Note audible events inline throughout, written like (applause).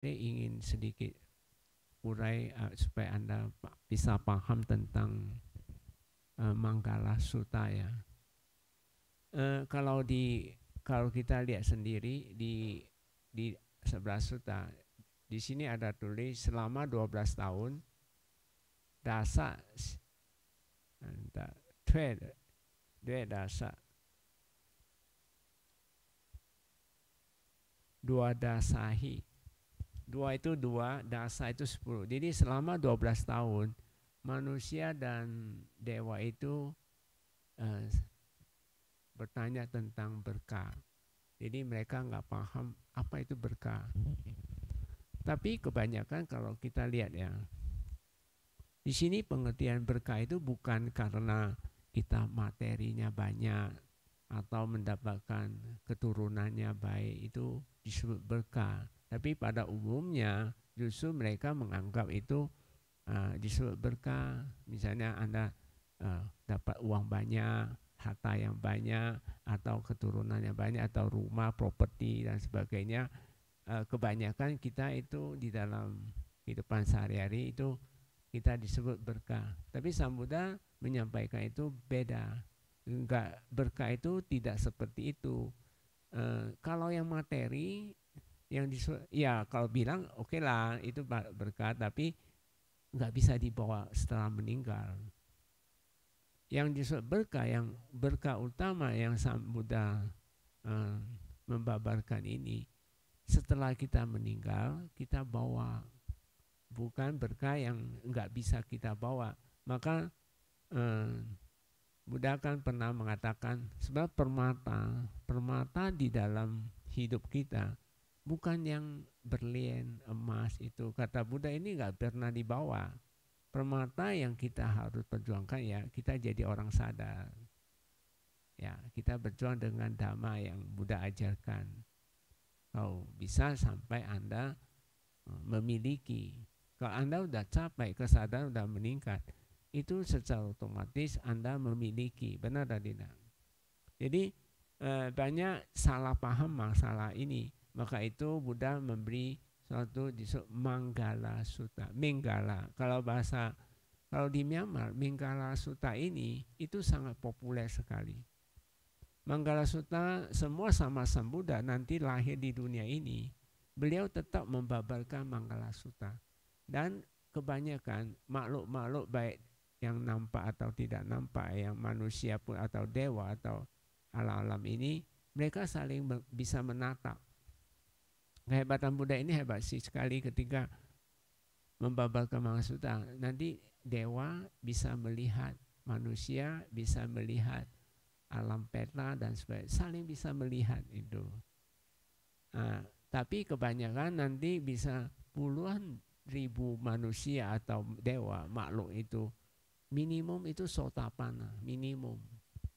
Saya ingin sedikit urai uh, supaya Anda bisa paham tentang uh, eh, Manggala Sutta ya. Uh, kalau di kalau kita lihat sendiri di di sebelah sutta di sini ada tulis selama 12 tahun dasa dua dua dasa dua dasahi Dua itu dua, dasa itu sepuluh. Jadi selama dua belas tahun manusia dan dewa itu uh, bertanya tentang berkah. Jadi mereka nggak paham apa itu berkah. Tapi kebanyakan kalau kita lihat ya, di sini pengertian berkah itu bukan karena kita materinya banyak atau mendapatkan keturunannya baik itu disebut berkah. Tapi pada umumnya justru mereka menganggap itu uh, ah, disebut berkah. Misalnya Anda uh, dapat uang banyak, harta yang banyak, atau keturunannya banyak, atau rumah, properti, dan sebagainya. Uh, kebanyakan kita itu di dalam kehidupan sehari-hari itu kita disebut berkah. Tapi Sang Buddha menyampaikan itu beda. Enggak berkah itu tidak seperti itu. uh, kalau yang materi yang disuruh, ya kalau bilang oke okay lah itu berkat tapi nggak bisa dibawa setelah meninggal. Yang disuruh berkah yang berkah utama yang mudah eh, uh, membabarkan ini setelah kita meninggal kita bawa bukan berkah yang nggak bisa kita bawa maka eh, Buddha kan pernah mengatakan sebab permata permata di dalam hidup kita bukan yang berlian emas itu kata Buddha ini nggak pernah dibawa permata yang kita harus perjuangkan ya kita jadi orang sadar ya kita berjuang dengan dhamma yang Buddha ajarkan kau bisa sampai anda e, memiliki kalau anda sudah capai kesadaran sudah meningkat itu secara otomatis anda memiliki benar tidak jadi e, banyak salah paham masalah ini maka itu Buddha memberi suatu disebut Manggala Sutta. Minggala, kalau bahasa kalau di Myanmar, Minggala Sutta ini itu sangat populer sekali. Manggala Sutta semua sama Sang Buddha nanti lahir di dunia ini, beliau tetap membabarkan Manggala Sutta. Dan kebanyakan makhluk-makhluk baik yang nampak atau tidak nampak, yang manusia pun atau dewa atau alam-alam ini, mereka saling bisa menatap kehebatan Buddha ini hebat sih sekali ketika membabarkan Mangasutang. Nanti dewa bisa melihat manusia, bisa melihat alam peta dan sebagainya, saling bisa melihat itu. Nah, tapi kebanyakan nanti bisa puluhan ribu manusia atau dewa makhluk itu minimum itu sotapana minimum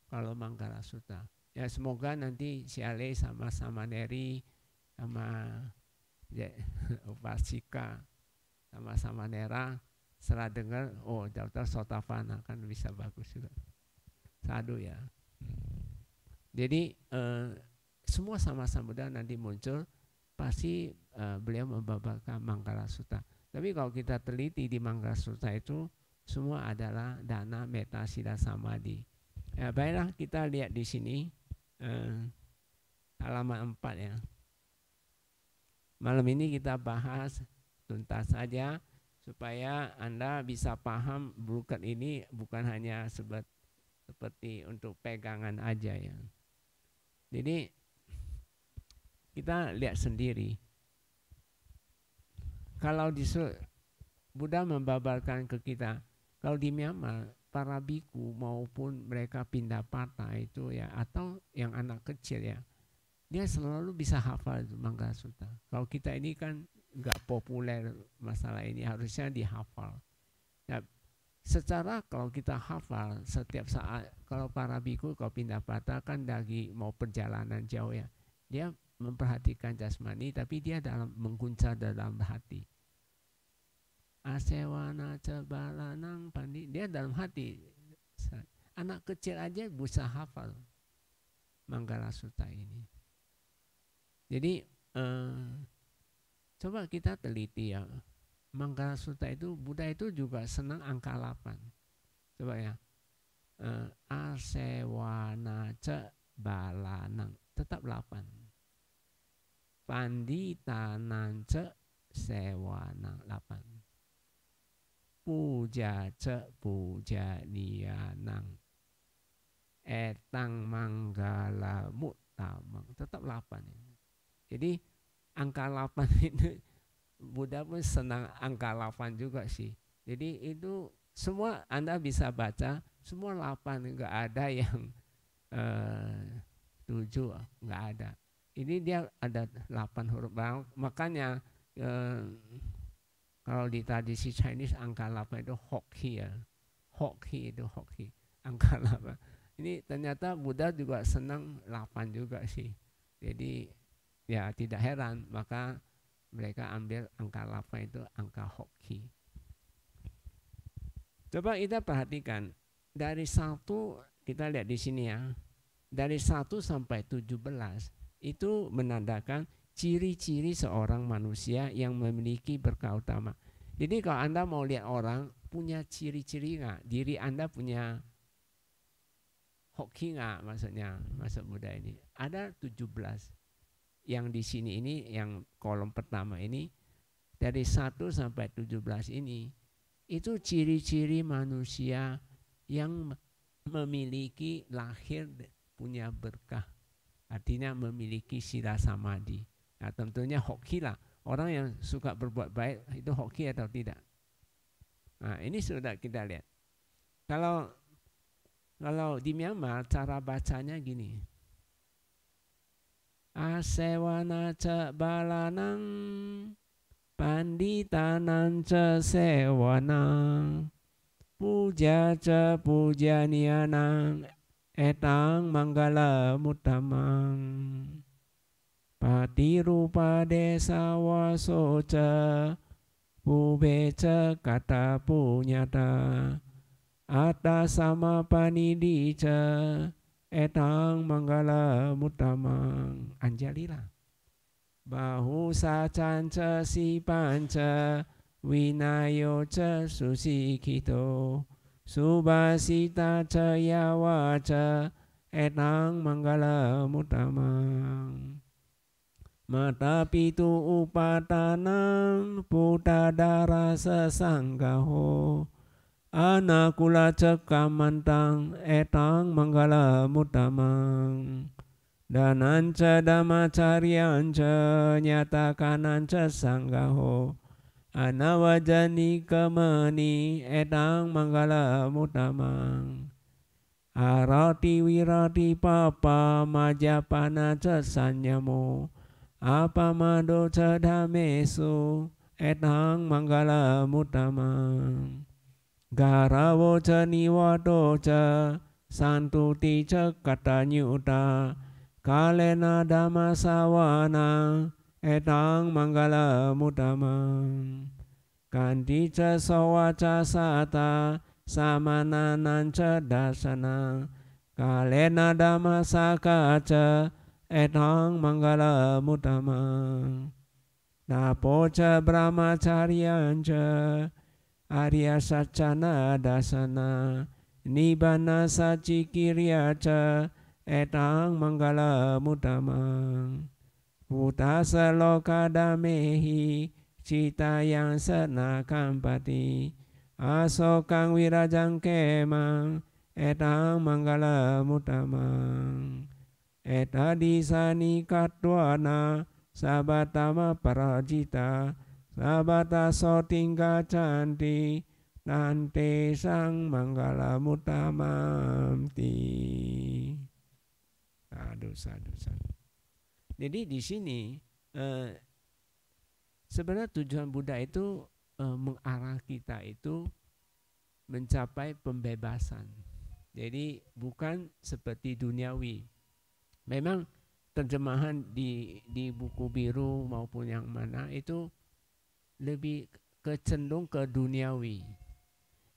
kalau manggala Suta. Ya semoga nanti Siale sama sama Neri sama ya, (laughs) Vasika sama sama Nera setelah dengar oh daftar sotavana kan bisa bagus juga sadu ya jadi eh, semua sama-sama muda nanti muncul pasti eh, beliau membabarkan Manggala Sutta tapi kalau kita teliti di Manggala Sutta itu semua adalah dana meta sila samadi ya, eh, baiklah kita lihat di sini eh, halaman 4 ya Malam ini kita bahas tuntas saja supaya Anda bisa paham bukan ini bukan hanya sebet, seperti untuk pegangan aja ya. Jadi kita lihat sendiri. Kalau di Buddha membabarkan ke kita, kalau di Myanmar para biku maupun mereka pindah partai itu ya atau yang anak kecil ya dia selalu bisa hafal Mangga Sutra. Kalau kita ini kan nggak populer masalah ini harusnya dihafal. Nah, secara kalau kita hafal setiap saat kalau para biku kalau pindah patah kan lagi mau perjalanan jauh ya dia memperhatikan jasmani tapi dia dalam mengguncar dalam hati asewana cebalanang pandi dia dalam hati anak kecil aja bisa hafal Manggala suta ini jadi eh, coba kita teliti ya. Mangga Sutta itu Buddha itu juga senang angka 8. Coba ya. Eh, asewanace balanang tetap 8. Pandita nan ce sewanang 8. Puja ce puja nang etang manggala mutamang tetap 8 jadi angka 8 (laughs) itu Buddha pun senang angka 8 juga sih. Jadi itu semua Anda bisa baca, semua 8 enggak ada yang (laughs) eh, 7 enggak ada. Ini dia ada 8 huruf. Nah, makanya eh, kalau di tradisi Chinese angka 8 itu hoki ya. Hoki itu hoki, angka 8. (laughs) Ini ternyata Buddha juga senang 8 juga sih. Jadi ya tidak heran maka mereka ambil angka 8 itu angka hoki. Coba kita perhatikan dari satu kita lihat di sini ya. Dari 1 sampai 17 itu menandakan ciri-ciri seorang manusia yang memiliki berkah utama. Jadi kalau Anda mau lihat orang punya ciri-ciri nggak? Diri Anda punya hoki nggak maksudnya, maksud muda ini? Ada 17 yang di sini ini yang kolom pertama ini dari 1 sampai 17 ini itu ciri-ciri manusia yang memiliki lahir punya berkah artinya memiliki sila samadi nah tentunya hoki lah orang yang suka berbuat baik itu hoki atau tidak nah ini sudah kita lihat kalau kalau di Myanmar cara bacanya gini asewana ce balanang nan ce sewana puja ce puja nianang etang manggala mutamang pati rupa desa waso ce pube ce kata punyata atas sama panidi ce etang manggala mutamang anjalila bahu sacanca si panca winayo ce susi kito subasita ce yawa ce etang manggala mutamang upatanang putadara sesanggaho anakula cekamantang etang manggala mutamang dan anca dananca nyatakan nyatakananca sanggaho anawajani kemani etang manggala mutamang arati wirati papa majapana cesanyamu apa mado cedamesu etang manggala mutamang garawo jani wado ja santu ti cekata nyuta kalena damasawana etang manggala mutama kanti ca sawaca sata samana nanca dasana kalena damasaka ca etang manggala mutama napo ca brahmacaryan ca Arya Sacana Dasana Nibbana Sacikiryaca Etang Manggala Mudamang Utasa mehi Cita yang sena kampati Asokang wirajang kemang Etang Manggala mutama Eta disani katwana Sabatama parajita Sabata tingka canti nanti sang manggala mutamamti Aduh, sadu, sadu. Jadi di sini eh, sebenarnya tujuan Buddha itu eh, mengarah kita itu mencapai pembebasan. Jadi bukan seperti duniawi. Memang terjemahan di di buku biru maupun yang mana itu lebih kecendung ke duniawi.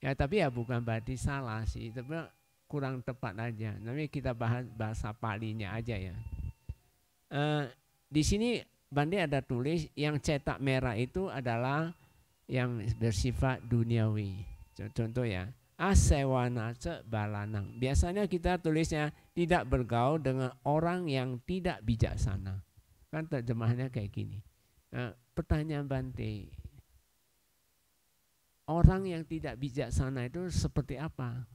Ya tapi ya bukan berarti salah sih, tapi kurang tepat aja. Nanti kita bahas bahasa palinya aja ya. Uh, di sini Bandi ada tulis yang cetak merah itu adalah yang bersifat duniawi. Contoh ya, asewanace balanang. Biasanya kita tulisnya tidak bergaul dengan orang yang tidak bijaksana. Kan terjemahannya kayak gini. Uh, pertanyaan Bante, orang yang tidak bijaksana itu seperti apa?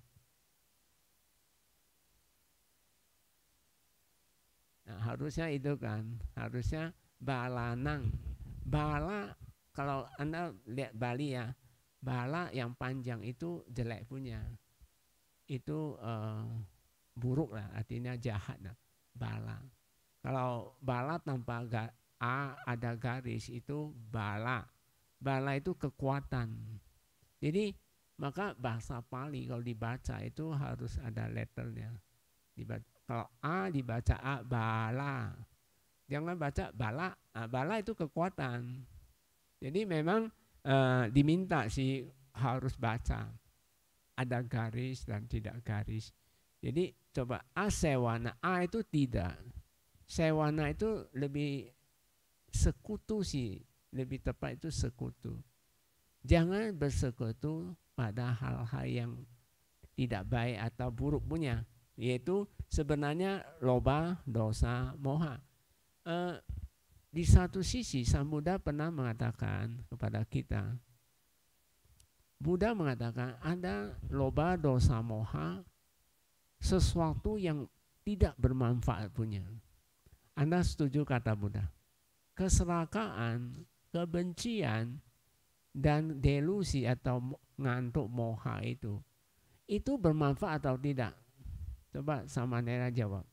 Nah, harusnya itu kan, harusnya balanang. Bala kalau Anda lihat Bali ya, bala yang panjang itu jelek punya. Itu uh, buruk lah, artinya jahat lah, bala. Kalau bala tanpa A ada garis itu bala. Bala itu kekuatan. Jadi maka bahasa Pali kalau dibaca itu harus ada letternya. Dibaca, kalau A dibaca A bala. Jangan baca bala. Nah, bala itu kekuatan. Jadi memang e, diminta sih harus baca. Ada garis dan tidak garis. Jadi coba A sewana. A itu tidak. Sewana itu lebih sekutu sih lebih tepat itu sekutu. Jangan bersekutu pada hal-hal yang tidak baik atau buruk punya, yaitu sebenarnya loba, dosa, moha. e, di satu sisi Sang Buddha pernah mengatakan kepada kita, Buddha mengatakan ada loba, dosa, moha, sesuatu yang tidak bermanfaat punya. Anda setuju kata Buddha? keserakaan kebencian, dan delusi atau ngantuk moha itu, itu bermanfaat atau tidak? Coba sama Nera jawab.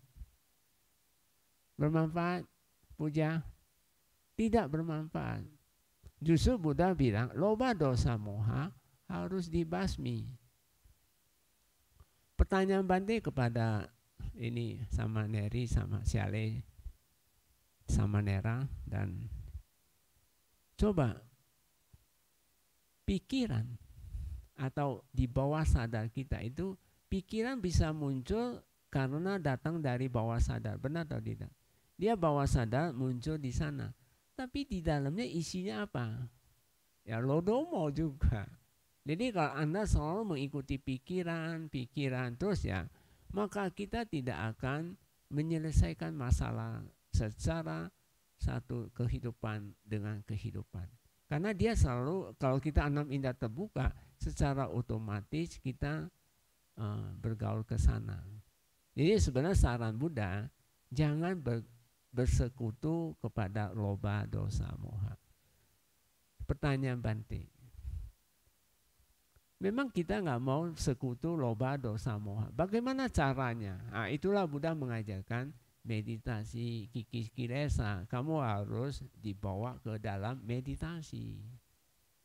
Bermanfaat, puja? Tidak bermanfaat. Justru Buddha bilang, loba dosa moha harus dibasmi. Pertanyaan Bante kepada ini sama Neri sama Siale sama nera dan coba pikiran atau di bawah sadar kita itu pikiran bisa muncul karena datang dari bawah sadar benar atau tidak dia bawah sadar muncul di sana tapi di dalamnya isinya apa ya lodomo juga jadi kalau anda selalu mengikuti pikiran pikiran terus ya maka kita tidak akan menyelesaikan masalah secara satu kehidupan dengan kehidupan. Karena dia selalu kalau kita enam indah terbuka secara otomatis kita uh, bergaul ke sana. Jadi sebenarnya saran Buddha jangan ber, bersekutu kepada loba dosa moha. Pertanyaan Banting. Memang kita nggak mau sekutu loba dosa moha. Bagaimana caranya? Nah, itulah Buddha mengajarkan meditasi kikis kilesa, kamu harus dibawa ke dalam meditasi.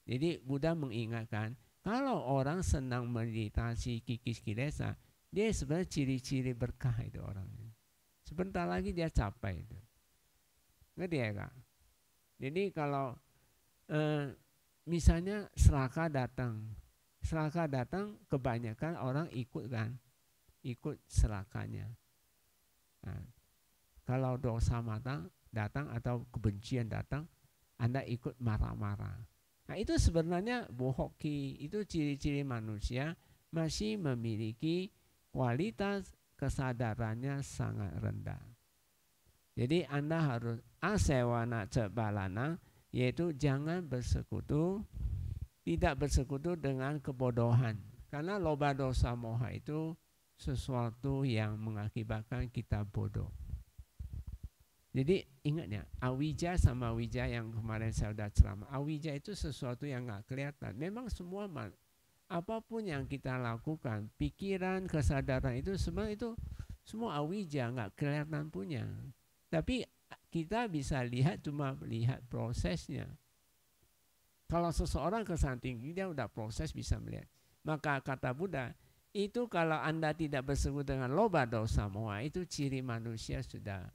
Jadi Buddha mengingatkan, kalau orang senang meditasi kikis kilesa, dia sebenarnya ciri-ciri berkah itu orangnya. Sebentar lagi dia capai itu. Ngerti ya kak? Jadi kalau eh, misalnya seraka datang, seraka datang kebanyakan orang ikut kan, ikut serakanya. Nah, kalau dosa matang datang atau kebencian datang, Anda ikut marah-marah. Nah, itu sebenarnya bohoki, itu ciri-ciri manusia masih memiliki kualitas kesadarannya sangat rendah. Jadi Anda harus asewana cebalana, yaitu jangan bersekutu, tidak bersekutu dengan kebodohan. Karena loba dosa moha itu sesuatu yang mengakibatkan kita bodoh. Jadi ingat ya, awija sama wija yang kemarin saya sudah ceramah. Awija itu sesuatu yang nggak kelihatan. Memang semua man, apapun yang kita lakukan, pikiran, kesadaran itu semua itu semua awija nggak kelihatan punya. Tapi kita bisa lihat cuma lihat prosesnya. Kalau seseorang kesan tinggi dia udah proses bisa melihat. Maka kata Buddha, itu kalau Anda tidak bersebut dengan loba dosa moa, itu ciri manusia sudah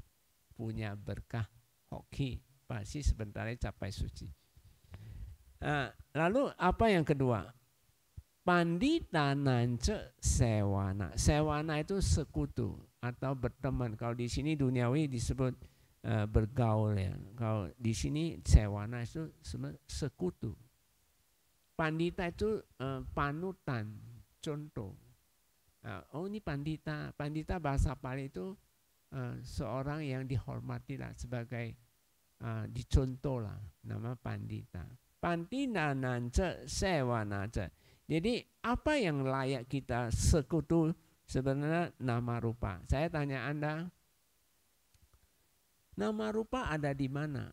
punya berkah hoki pasti sebentar lagi ya, capai suci. Nah, lalu apa yang kedua? Pandita nance sewana. Sewana itu sekutu atau berteman. Kalau di sini duniawi disebut eh, bergaul ya. Kalau di sini sewana itu sekutu. Pandita itu eh, panutan, contoh. oh ini pandita. Pandita bahasa Pali itu Eh, seorang yang dihormati lah sebagai uh, eh, dicontoh lah nama pandita. Pandita nance sewa nance. Jadi apa yang layak kita sekutu sebenarnya nama rupa. Saya tanya Anda, nama rupa ada di mana?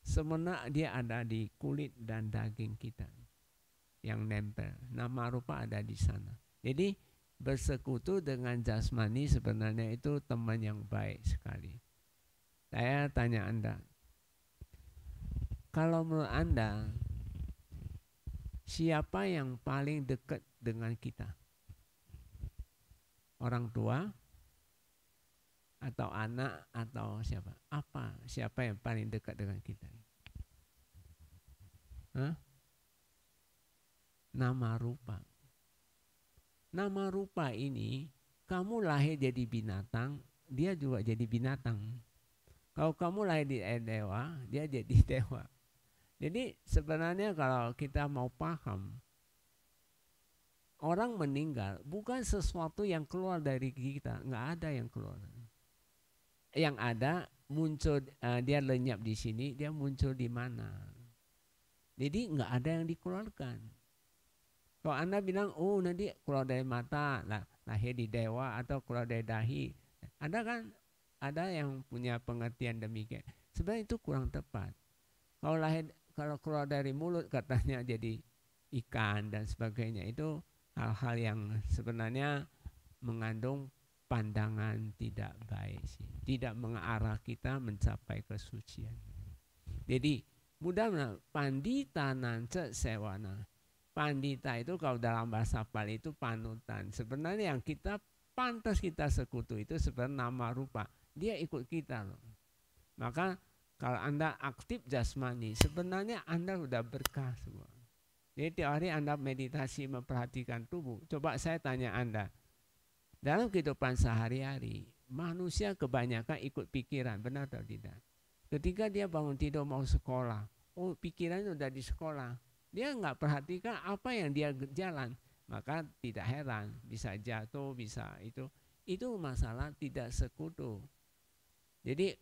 Semenak dia ada di kulit dan daging kita yang nempel. Nama rupa ada di sana. Jadi bersekutu dengan jasmani sebenarnya itu teman yang baik sekali. Saya tanya Anda, kalau menurut Anda, siapa yang paling dekat dengan kita? Orang tua, atau anak, atau siapa? Apa? Siapa yang paling dekat dengan kita? Hah? Nama rupa nama rupa ini kamu lahir jadi binatang, dia juga jadi binatang. Kalau kamu lahir di dewa, dia jadi (laughs) dewa. Jadi sebenarnya kalau kita mau paham, orang meninggal bukan sesuatu yang keluar dari kita, nggak ada yang keluar. Yang ada muncul uh, dia lenyap di sini, dia muncul di mana. Jadi nggak ada yang dikeluarkan. Kalau Anda bilang, oh nanti keluar dari mata, lah, lahir di dewa atau keluar dari dahi. Ada kan, ada yang punya pengertian demikian. Sebenarnya itu kurang tepat. Kalau lahir, kalau keluar dari mulut katanya (laughs) jadi ikan dan sebagainya itu hal-hal yang sebenarnya mengandung pandangan tidak baik sih. Tidak mengarah kita mencapai kesucian. Jadi mudah pandita nance sewana Pandita itu kalau dalam bahasa Pali itu panutan. Sebenarnya yang kita pantas kita sekutu itu sebenarnya nama rupa. Dia ikut kita loh. Maka kalau Anda aktif jasmani, sebenarnya Anda sudah berkah semua. Jadi tiap hari Anda meditasi memperhatikan tubuh. Coba saya tanya Anda, dalam kehidupan sehari-hari, manusia kebanyakan ikut pikiran, benar atau tidak? Ketika dia bangun tidur mau sekolah, oh pikirannya sudah di sekolah, dia nggak perhatikan apa yang dia jalan, maka tidak heran bisa jatuh, bisa itu. Itu masalah tidak sekutu. Jadi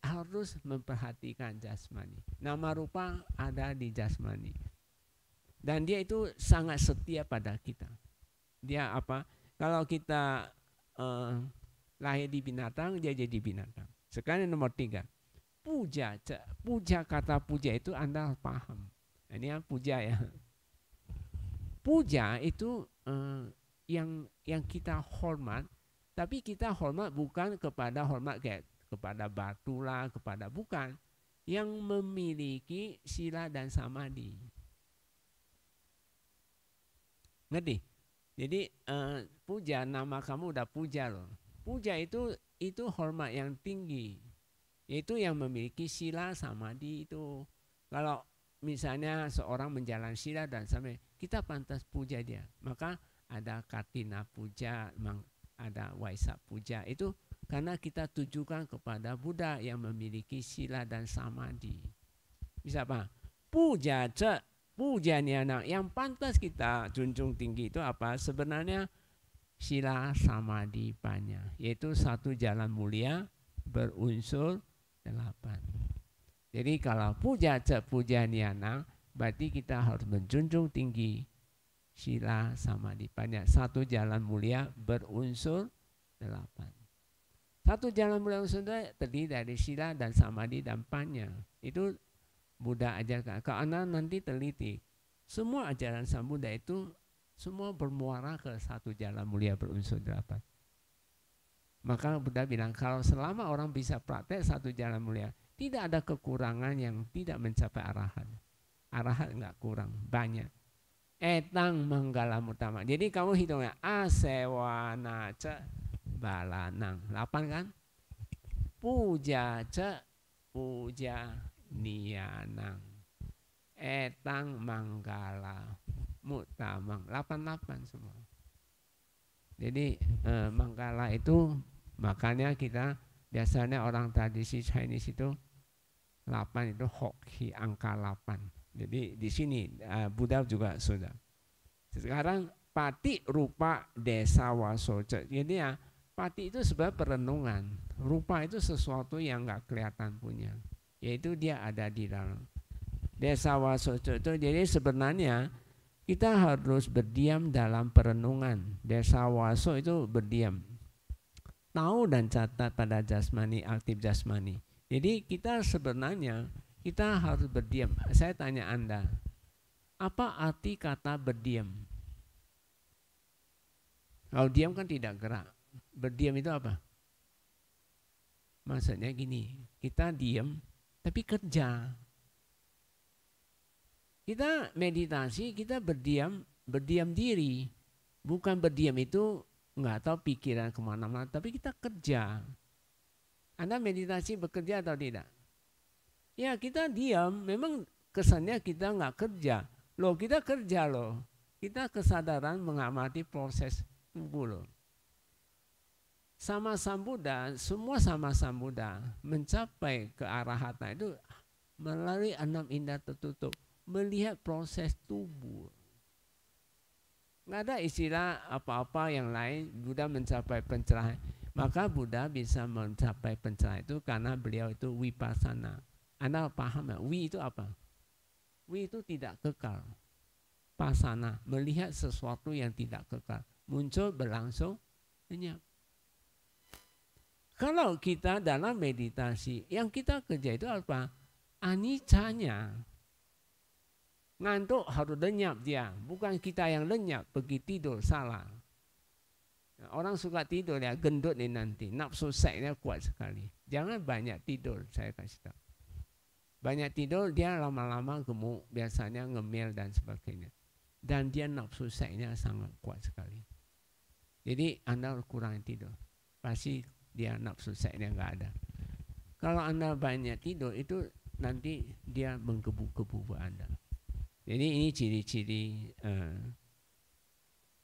harus memperhatikan jasmani. Nama rupa ada di jasmani. Dan dia itu sangat setia pada kita. Dia apa? Kalau kita eh, lahir di binatang, dia jadi binatang. Sekarang nomor tiga, puja, puja kata puja itu Anda paham. Ini yang puja ya. Puja itu uh, yang yang kita hormat, tapi kita hormat bukan kepada hormat kayak kepada batu lah, kepada bukan yang memiliki sila dan samadhi. Ngerti? Jadi uh, puja nama kamu udah puja loh. Puja itu itu hormat yang tinggi, yaitu yang memiliki sila samadhi itu. Kalau misalnya seorang menjalani sila dan sampai kita pantas puja dia maka ada katina puja ada waisak puja itu karena kita tujukan kepada Buddha yang memiliki sila dan samadhi bisa apa puja ce puja ni anak yang pantas kita junjung tinggi itu apa sebenarnya sila samadhi panya yaitu satu jalan mulia berunsur dalam. Jadi kalau puja ce puja niana, berarti kita harus menjunjung tinggi sila sama dipanya. Satu jalan mulia berunsur delapan. Satu jalan mulia unsur terdiri dari sila dan samadhi dan panya. Itu Buddha ajarkan. Karena nanti teliti, semua ajaran Sang Buddha itu semua bermuara ke satu jalan mulia berunsur delapan. Maka Buddha bilang kalau selama orang bisa praktek satu jalan mulia, tidak ada kekurangan yang tidak mencapai arahan. Arahan enggak kurang, banyak. Etang manggala utama. Jadi kamu hitungnya asewana ce balanang. 8 kan? Puja ce puja nianang. Etang manggala mutamang. 88 semua. Jadi eh, manggala itu makanya kita biasanya orang tradisi Chinese itu 8 itu hoki angka 8. Jadi di sini uh, eh, Buddha juga sudah. Sekarang pati rupa desa wasoce. Jadi ya pati itu sebab perenungan. Rupa itu sesuatu yang nggak kelihatan punya. Yaitu dia ada di dalam. Desa wasoce itu jadi sebenarnya kita harus berdiam dalam perenungan. Desa waso itu berdiam. Tahu dan catat pada jasmani, aktif jasmani jadi kita sebenarnya kita harus berdiam. Saya tanya Anda, apa arti kata berdiam? Kalau diam kan tidak gerak. Berdiam itu apa? Maksudnya gini, kita diam tapi kerja. Kita meditasi, kita berdiam, berdiam diri. Bukan berdiam itu nggak tahu pikiran kemana-mana, tapi kita kerja. Anda meditasi bekerja atau tidak? Ya kita diam, memang kesannya kita nggak kerja. Loh kita kerja loh. Kita kesadaran mengamati proses tubuh loh. Sama sambuda, semua sama sambuda mencapai ke arah hata itu melalui enam indah tertutup. Melihat proses tubuh. Nggak ada istilah apa-apa yang lain Buddha mencapai pencerahan maka Buddha bisa mencapai pencerahan itu karena beliau itu wipasana. Anda paham ya? Wi itu apa? Wi itu tidak kekal. Pasana, melihat sesuatu yang tidak kekal. Muncul berlangsung, lenyap. Kalau kita dalam meditasi, yang kita kerja itu apa? Anicanya. Ngantuk harus lenyap dia, bukan kita yang lenyap pergi tidur salah. Orang suka tidur ya, gendut nih nanti. Nafsu seksnya kuat sekali. Jangan banyak tidur, saya kasih tahu. Banyak tidur dia lama-lama gemuk, biasanya ngemil dan sebagainya. Dan dia nafsu seksnya sangat kuat sekali. Jadi Anda kurang tidur. Pasti dia nafsu seksnya nggak ada. Kalau Anda banyak tidur itu nanti dia menggebu-gebu Anda. Jadi ini ciri-ciri uh,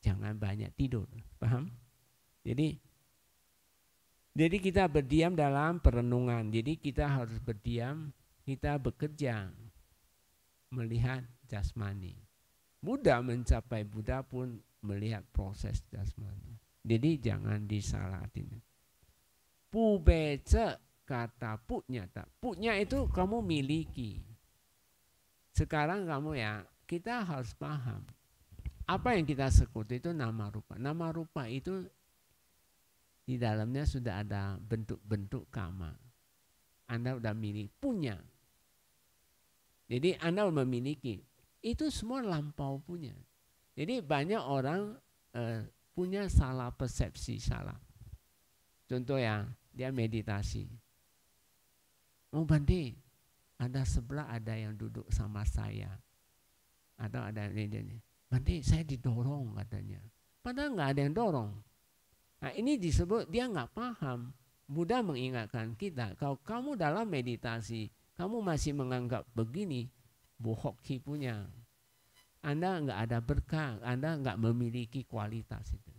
jangan banyak tidur, paham? Jadi jadi kita berdiam dalam perenungan. Jadi kita harus berdiam, kita bekerja melihat jasmani. Buddha mencapai Buddha pun melihat proses jasmani. Jadi jangan disalahin. Pu bece kata punya tak. Punya itu kamu miliki. Sekarang kamu ya, kita harus paham. Apa yang kita sekutu itu nama rupa. Nama rupa itu di dalamnya sudah ada bentuk-bentuk kama. Anda sudah milik punya. Jadi Anda memiliki. Itu semua lampau punya. Jadi banyak orang eh, punya salah persepsi salah. Contoh ya, dia meditasi. Oh Bante, ada sebelah ada yang duduk sama saya. Atau ada yang Bante, saya didorong katanya. Padahal nggak ada yang dorong. Nah, ini disebut dia nggak paham. Buddha mengingatkan kita, kalau kamu dalam meditasi, kamu masih menganggap begini, bohok kipunya. Anda nggak ada berkah, Anda nggak memiliki kualitas itu.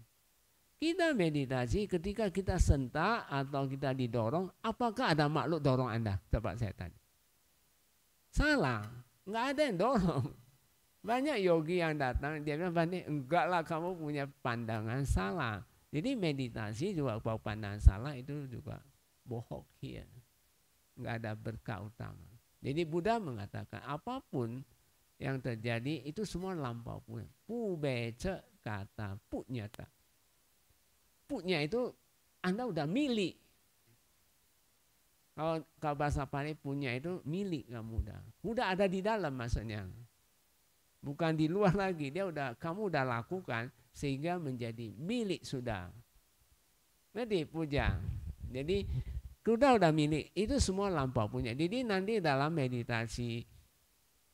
Kita meditasi ketika kita sentak atau kita didorong, apakah ada makhluk dorong Anda? Coba saya tanya. Salah, nggak ada yang dorong. Banyak yogi yang datang, dia bilang, enggak lah kamu punya pandangan salah jadi meditasi juga kalau pandangan salah itu juga bohong ya. Enggak ada berkah utama. Jadi Buddha mengatakan apapun yang terjadi itu semua lampau punya. Pu bece kata pu nyata. Punya itu Anda udah milik. Kalau, kalau bahasa Pali punya itu milik kamu udah. Udah ada di dalam maksudnya. Bukan di luar lagi. Dia udah kamu udah lakukan sehingga menjadi milik sudah. Nanti puja. Jadi kuda udah milik, itu semua lampau punya. Jadi nanti dalam meditasi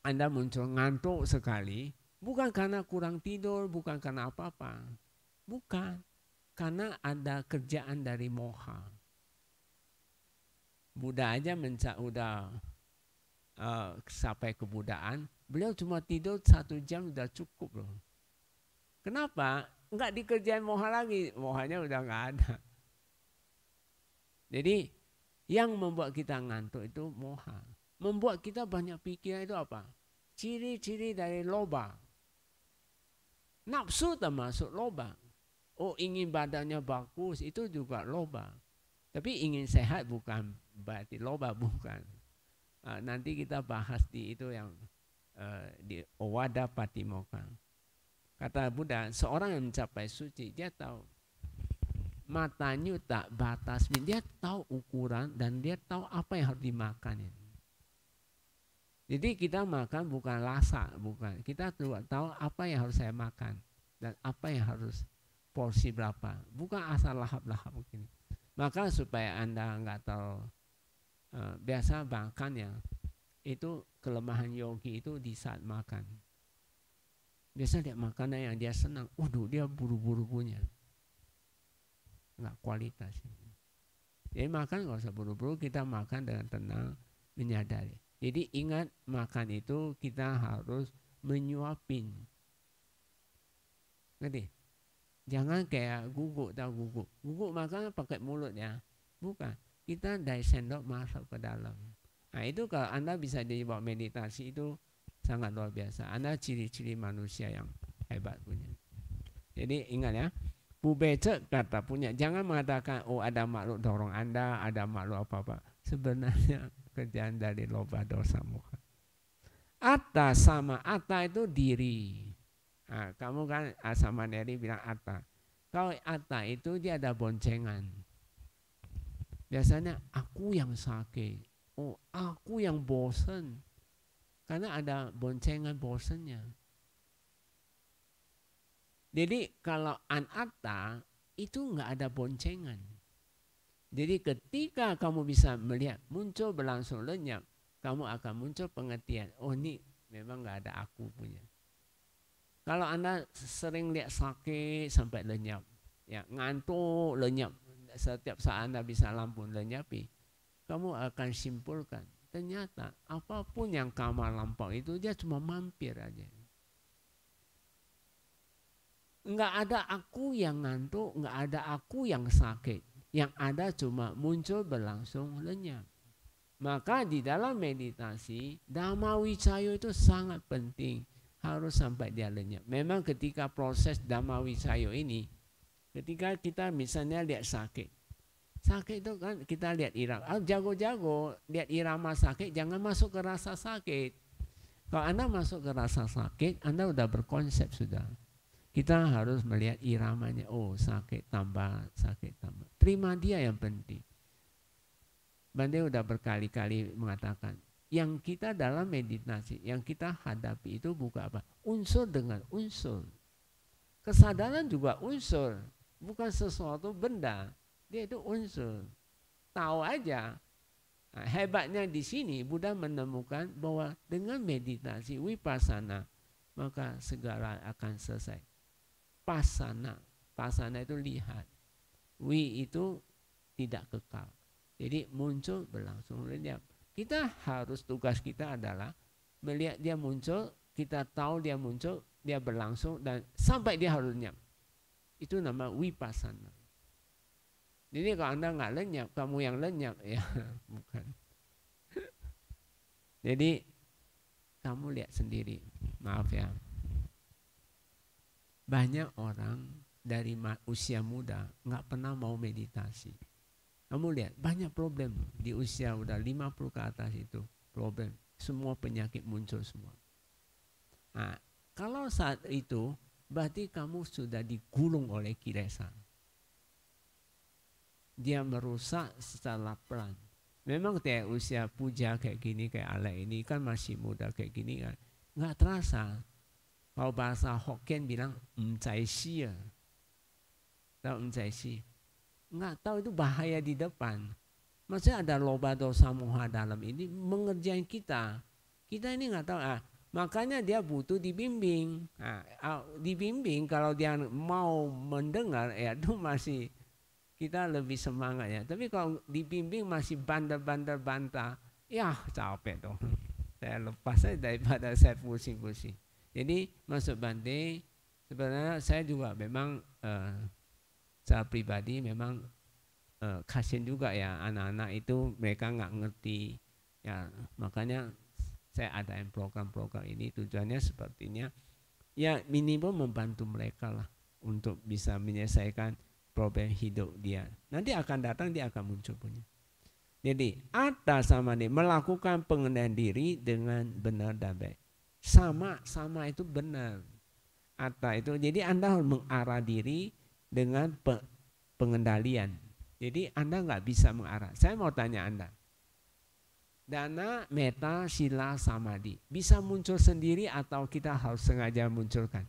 Anda muncul ngantuk sekali, bukan karena kurang tidur, bukan karena apa-apa. Bukan, karena ada kerjaan dari moha. Buddha aja mencak udah eh, sampai kebudaan, beliau cuma tidur satu jam sudah cukup loh Kenapa? Enggak dikerjain moha lagi, mohanya udah enggak ada. Jadi yang membuat kita ngantuk itu moha. Membuat kita banyak pikiran itu apa? Ciri-ciri dari loba. Nafsu termasuk loba. Oh ingin badannya bagus itu juga loba. Tapi ingin sehat bukan berarti loba (laughs) bukan. Ah, nanti kita bahas di itu yang uh, di Owada Patimoka. Kata Buddha, seorang yang mencapai suci, dia tahu matanya tak batas, dia tahu ukuran dan dia tahu apa yang harus dimakan. Jadi kita makan bukan rasa, bukan. Kita tahu apa yang harus saya makan dan apa yang harus porsi berapa, bukan asal lahap-lahap begini. Maka supaya anda nggak tahu eh, biasa bahkan ya itu kelemahan yogi itu di saat makan biasa lihat makanan yang dia senang, waduh dia buru-buru punya. Enggak kualitas. Jadi makan nggak usah buru-buru, kita makan dengan tenang, menyadari. Jadi ingat makan itu kita harus menyuapin. Ngerti? Jangan kayak guguk tahu guguk. Guguk makan pakai mulut ya. Bukan. Kita dari sendok masuk ke dalam. Nah itu kalau Anda bisa dibawa meditasi itu sangat luar biasa. Anda ciri-ciri manusia yang hebat punya. Jadi ingat ya, becek kata punya. Jangan mengatakan, oh ada makhluk dorong Anda, ada makhluk apa-apa. Sebenarnya (laughs) kerjaan dari loba dosa muka. Atta sama Atta itu diri. Nah, kamu kan sama Neri bilang Atta. Kalau Atta itu dia ada boncengan. Biasanya aku yang sakit. Oh aku yang bosen karena ada boncengan porsennya. Jadi kalau anatta itu nggak ada boncengan. Jadi ketika kamu bisa melihat muncul berlangsung lenyap, kamu akan muncul pengertian. Oh ini memang nggak ada aku punya. Kalau anda sering lihat sakit sampai lenyap, ya ngantuk lenyap, setiap saat anda bisa lampu lenyapi, kamu akan simpulkan Ternyata apapun yang kamar lampau itu dia cuma mampir aja. nggak ada aku yang ngantuk, nggak ada aku yang sakit. Yang ada cuma muncul berlangsung lenyap. Maka di dalam meditasi, dhamma wicayo itu sangat penting. Harus sampai dia lenyap. Memang ketika proses dhamma wicayo ini, ketika kita misalnya lihat sakit, sakit itu kan kita lihat irama. Ah, jago-jago lihat irama sakit jangan masuk ke rasa sakit. Kalau Anda masuk ke rasa sakit, Anda sudah berkonsep sudah. Kita harus melihat iramanya. Oh, sakit tambah, sakit tambah. Terima dia yang penting. Bande udah berkali-kali mengatakan, yang kita dalam meditasi, yang kita hadapi itu bukan apa? Unsur dengan unsur. Kesadaran juga unsur, bukan sesuatu benda. Dia itu unsur. Tahu aja. Nah, hebatnya di sini Buddha menemukan bahwa dengan meditasi wipasana maka segala akan selesai. Pasana, pasana itu lihat. Wi itu tidak kekal. Jadi muncul berlangsung lenyap. Kita harus tugas kita adalah melihat dia muncul, kita tahu dia muncul, dia berlangsung dan sampai dia harus lenyap. Itu nama wipasana. Jadi kalau Anda nggak lenyap, kamu yang lenyap (laughs) ya, bukan. Jadi kamu lihat sendiri, maaf ya. Banyak orang dari usia muda nggak pernah mau meditasi. Kamu lihat banyak problem di usia udah 50 ke atas itu problem. Semua penyakit muncul semua. Nah, kalau saat itu berarti kamu sudah digulung oleh kiresan dia merusak secara pelan. Memang kayak usia puja kayak gini kayak ala ini kan masih muda kayak gini kan nggak terasa. Kalau bahasa Hokkien bilang mencai ya, tahu mencai Nggak tahu itu bahaya di depan. Maksudnya ada loba dosa moha dalam ini mengerjain kita. Kita ini nggak tahu. Ah, makanya dia butuh dibimbing. Ah, ah dibimbing kalau dia mau mendengar ya itu masih kita lebih semangat ya. Tapi kalau dibimbing masih bandar-bandar bantah, ya capek dong. (laughs) Saya lepas saya daripada saya pusing-pusing. Jadi masuk bante sebenarnya saya juga memang uh, eh, saya pribadi memang uh, eh, kasian juga ya anak-anak itu mereka nggak ngerti ya makanya saya yang program-program ini tujuannya sepertinya ya minimal membantu mereka lah untuk bisa menyelesaikan problem hidup dia. Nanti akan datang dia akan muncul punya. Jadi atas sama nih melakukan pengendalian diri dengan benar dan baik. Sama sama itu benar. Atta itu jadi Anda harus mengarah diri dengan pe, pengendalian. Jadi Anda nggak bisa mengarah. Saya mau tanya Anda. Dana, meta, sila, samadhi. Bisa muncul sendiri atau kita harus sengaja munculkan?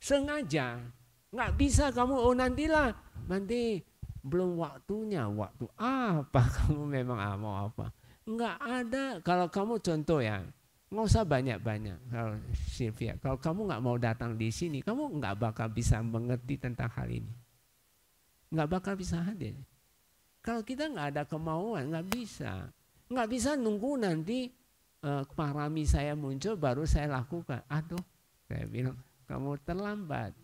Sengaja, Nggak bisa kamu, oh nantilah. Nanti belum waktunya. Waktu apa (laughs) kamu memang ah, mau apa? Nggak ada. Kalau kamu contoh ya, nggak usah banyak-banyak. Kalau Sylvia, kalau kamu nggak mau datang di sini, kamu nggak bakal bisa mengerti tentang hal ini. Nggak bakal bisa hadir. Kalau kita nggak ada kemauan, nggak bisa. Nggak bisa nunggu nanti uh, parami saya muncul baru saya lakukan. Aduh, saya bilang kamu terlambat.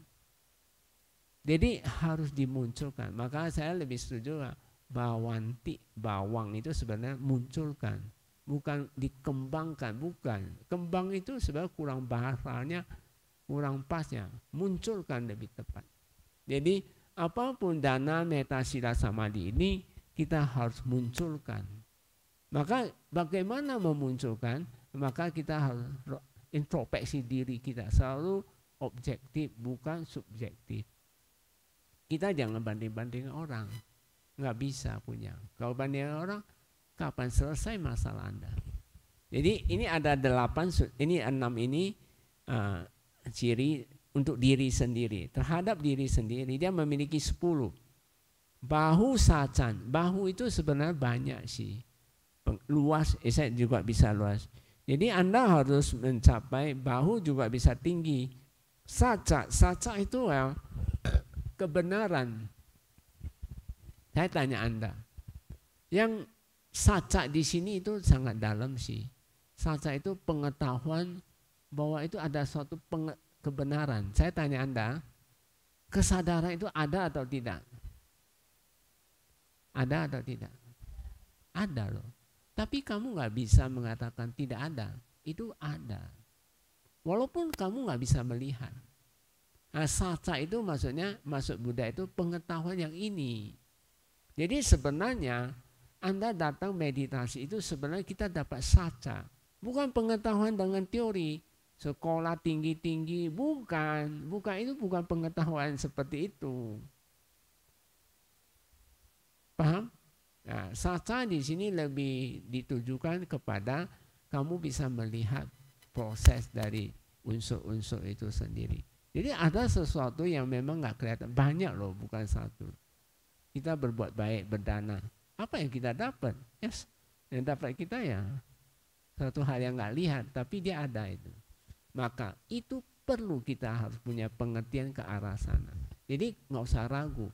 Jadi harus dimunculkan. Maka saya lebih setuju bawanti, bawang itu sebenarnya munculkan, bukan dikembangkan, bukan. Kembang itu sebenarnya kurang bahasanya, kurang pasnya, munculkan lebih tepat. Jadi apapun dana metasila samadhi ini kita harus munculkan. Maka bagaimana memunculkan? Maka kita harus introspeksi diri kita selalu objektif bukan subjektif kita jangan banding banding orang. Nggak bisa punya. Kalau banding orang, kapan selesai masalah Anda? Jadi ini ada delapan, ini enam ini uh, ciri untuk diri sendiri. Terhadap diri sendiri, dia memiliki sepuluh. Bahu sacan, bahu itu sebenarnya banyak sih. Luas, eh, saya juga bisa luas. Jadi Anda harus mencapai bahu juga bisa tinggi. Saca, saca itu well, kebenaran. Saya tanya Anda, yang saca di sini itu sangat dalam sih. Saca itu pengetahuan bahwa itu ada suatu kebenaran. Saya tanya Anda, kesadaran itu ada atau tidak? Ada atau tidak? Ada loh. Tapi kamu nggak bisa mengatakan tidak ada. Itu ada. Walaupun kamu nggak bisa melihat. Ah, saca itu maksudnya masuk Buddha itu pengetahuan yang ini. Jadi sebenarnya Anda datang meditasi itu sebenarnya kita dapat saca. Bukan pengetahuan dengan teori. Sekolah tinggi-tinggi, bukan. Bukan itu bukan pengetahuan (laughs) seperti itu. Paham? Nah, saca di sini lebih ditujukan kepada kamu bisa melihat proses dari unsur-unsur itu sendiri. Jadi ada sesuatu yang memang nggak kelihatan banyak loh, bukan satu. Kita berbuat baik, berdana. Apa yang kita dapat? Yes, yang dapat kita ya satu hal yang nggak lihat, tapi dia ada itu. Maka itu perlu kita harus punya pengertian ke arah sana. Jadi nggak usah ragu.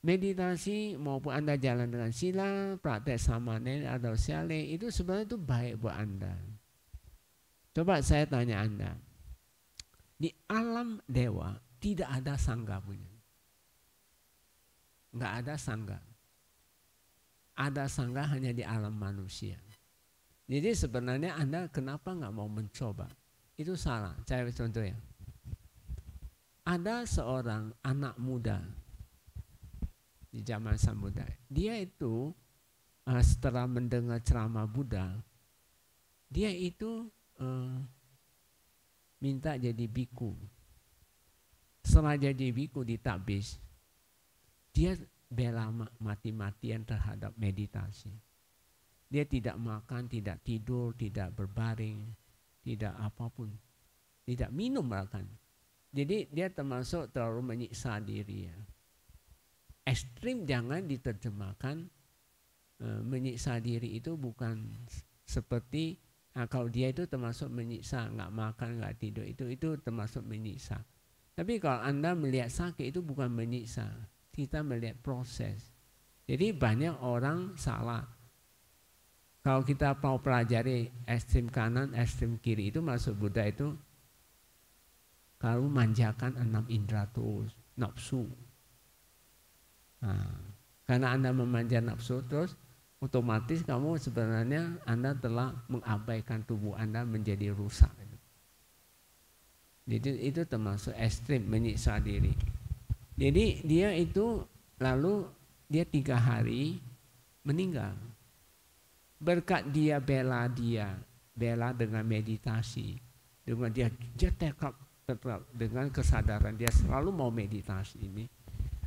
Meditasi maupun Anda jalan dengan sila, praktek samanen atau siale itu sebenarnya itu baik buat Anda. Coba saya tanya Anda, di alam dewa tidak ada sangga punya. nggak ada sangga. Ada sangga hanya di alam manusia. Jadi sebenarnya Anda kenapa nggak mau mencoba? Itu salah. Saya contoh ya. Ada seorang anak muda di zaman sang Dia itu eh, setelah mendengar ceramah Buddha, dia itu eh, minta jadi biku. Setelah jadi biku ditabis, dia bela mati-matian terhadap meditasi. Dia tidak makan, tidak tidur, tidak berbaring, tidak apapun. Tidak minum bahkan. Jadi dia termasuk terlalu menyiksa diri ya. Ekstrim jangan diterjemahkan e, menyiksa diri itu bukan seperti Nah, kalau dia itu termasuk menyiksa, nggak makan, nggak tidur, itu itu termasuk menyiksa. Tapi kalau Anda melihat sakit itu bukan menyiksa, kita melihat proses. Jadi banyak orang salah. Kalau kita mau pelajari ekstrim kanan, ekstrim kiri itu masuk Buddha itu kalau manjakan enam indera terus, nafsu. Nah, karena Anda memanjakan nafsu terus otomatis kamu sebenarnya Anda telah mengabaikan tubuh Anda menjadi rusak. Jadi itu termasuk ekstrim menyiksa diri. Jadi dia itu lalu dia tiga hari meninggal. Berkat dia bela dia, bela dengan meditasi, dengan dia dia tetap dengan kesadaran dia selalu mau meditasi ini.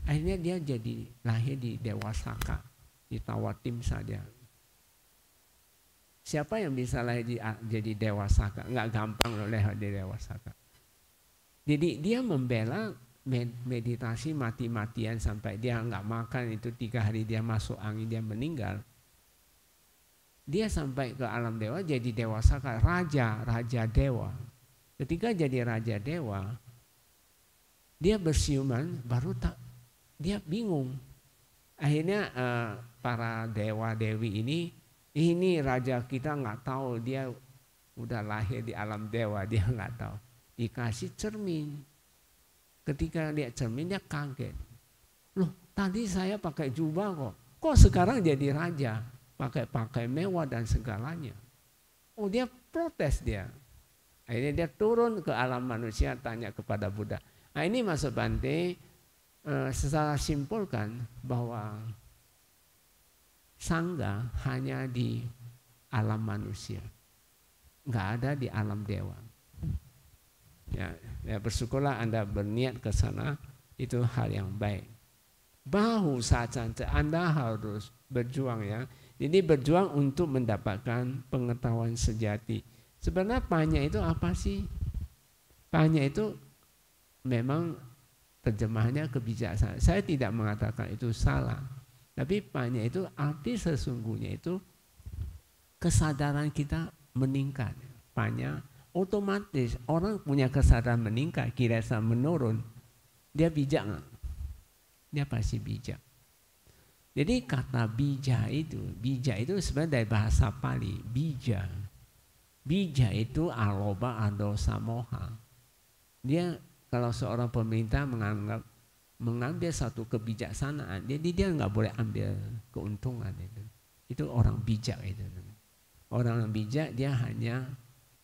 Akhirnya dia jadi lahir di Dewasaka ditawar tim saja. Siapa yang bisa lah jadi ah, dewa saka? Enggak gampang loh jadi dewa saka. Jadi dia membela meditasi mati-matian sampai dia nggak makan itu tiga hari dia masuk angin dia meninggal. Dia sampai ke alam dewa jadi dewa saka raja raja dewa. Ketika jadi raja dewa, dia bersiuman baru tak dia bingung akhirnya uh, para dewa dewi ini ini raja kita nggak tahu dia udah lahir di alam dewa (laughs) dia nggak tahu dikasih cermin ketika lihat cerminnya kaget loh tadi saya pakai jubah kok kok sekarang jadi raja pakai pakai mewah dan segalanya oh dia protes dia akhirnya dia turun ke alam manusia tanya kepada Buddha nah ini masuk Bante Eh, secara simpulkan bahwa sangga hanya di alam manusia, nggak ada di alam dewa. Ya, ya bersyukurlah anda berniat ke sana itu hal yang baik. Bahu saat anda harus berjuang ya. Jadi berjuang untuk mendapatkan pengetahuan sejati. Sebenarnya panya itu apa sih? Panya itu memang Terjemahnya kebijaksanaan. Saya tidak mengatakan itu salah. Tapi banyak itu arti sesungguhnya itu kesadaran kita meningkat. Banyak otomatis orang punya kesadaran meningkat, kira-kira menurun, dia bijak nggak? Dia pasti bijak. Jadi kata bija itu, bija itu sebenarnya dari bahasa Pali, bija. Bija itu aloba atau samoha. Dia kalau seorang pemerintah menganggap mengambil satu kebijaksanaan, jadi dia nggak boleh ambil keuntungan itu. Itu orang bijak itu. Orang yang bijak dia hanya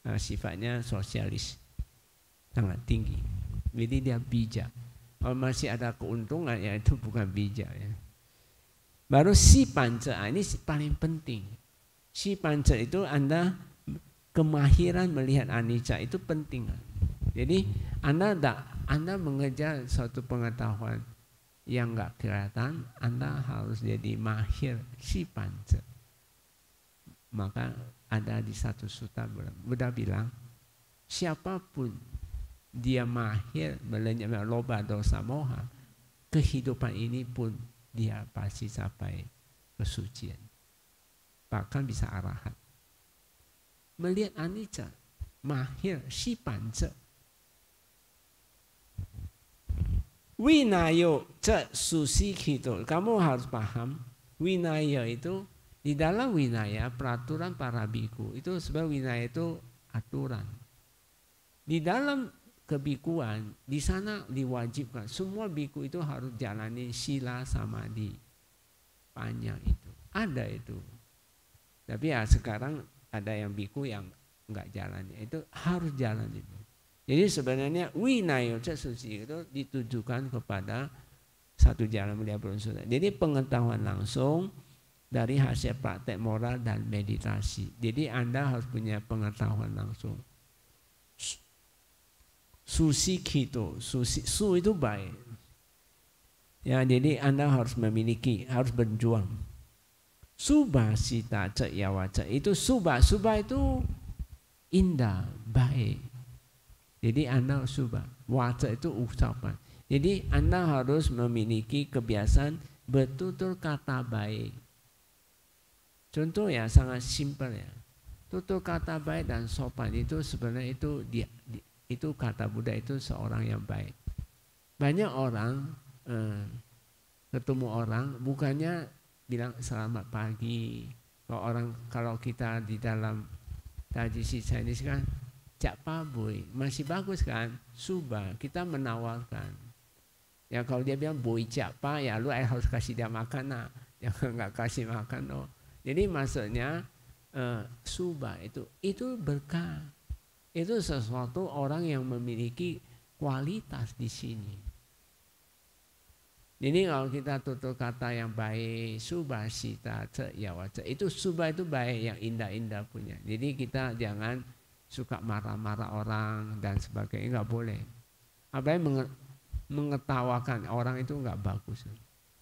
uh, sifatnya sosialis sangat tinggi. Jadi dia bijak. Kalau masih ada keuntungan ya itu bukan bijak ya. Baru si panca ah, ini paling penting. Si panca itu Anda kemahiran melihat anicca itu penting. Ah. Jadi Anda tak, Anda mengejar suatu pengetahuan yang nggak kelihatan, Anda harus jadi mahir si panca. Maka ada di satu sutra Buddha bilang, siapapun dia mahir melenyapkan loba dosa moha, kehidupan ini pun dia pasti capai kesucian. Bahkan bisa arahan. Melihat anicca, 马歇西板者。Winaya cek susi gitu. Kamu harus paham winaya itu di dalam winaya peraturan para biku itu sebab winaya itu aturan. Di dalam kebikuan di sana diwajibkan semua biku itu harus jalani sila di panjang itu ada itu tapi ya sekarang ada yang biku yang nggak jalannya itu harus jalan itu jadi sebenarnya winayo suci itu ditujukan kepada satu jalan melihat berunsur. Jadi pengetahuan langsung dari hasil praktek moral dan meditasi. Jadi Anda harus punya pengetahuan langsung. Susi kito, susi, su itu baik. Ya, jadi Anda harus memiliki, harus berjuang. Subasita cek yawa cek itu suba, suba itu indah, baik. Jadi Anda subah. Wata itu ucapan. Jadi Anda harus memiliki kebiasaan bertutur kata baik. Contoh ya sangat simpel ya. Tutur kata baik dan sopan itu sebenarnya itu dia itu kata Buddha itu seorang yang baik. Banyak orang eh, ketemu orang bukannya bilang selamat pagi. Kalau orang kalau kita di dalam tradisi Chinese kan cak pabui masih bagus kan suba kita menawarkan ya kalau dia bilang boy cak pa ya lu harus kasih dia makan nah yang (laughs) nggak kasih makan oh jadi maksudnya eh, suba itu itu berkah itu sesuatu orang yang memiliki kualitas di sini jadi kalau kita tutur kata yang baik, subasita, yawaca, itu suba itu baik yang indah-indah punya. Jadi kita jangan suka marah-marah orang dan sebagainya, Enggak boleh. Apa yang mengetawakan orang itu enggak bagus,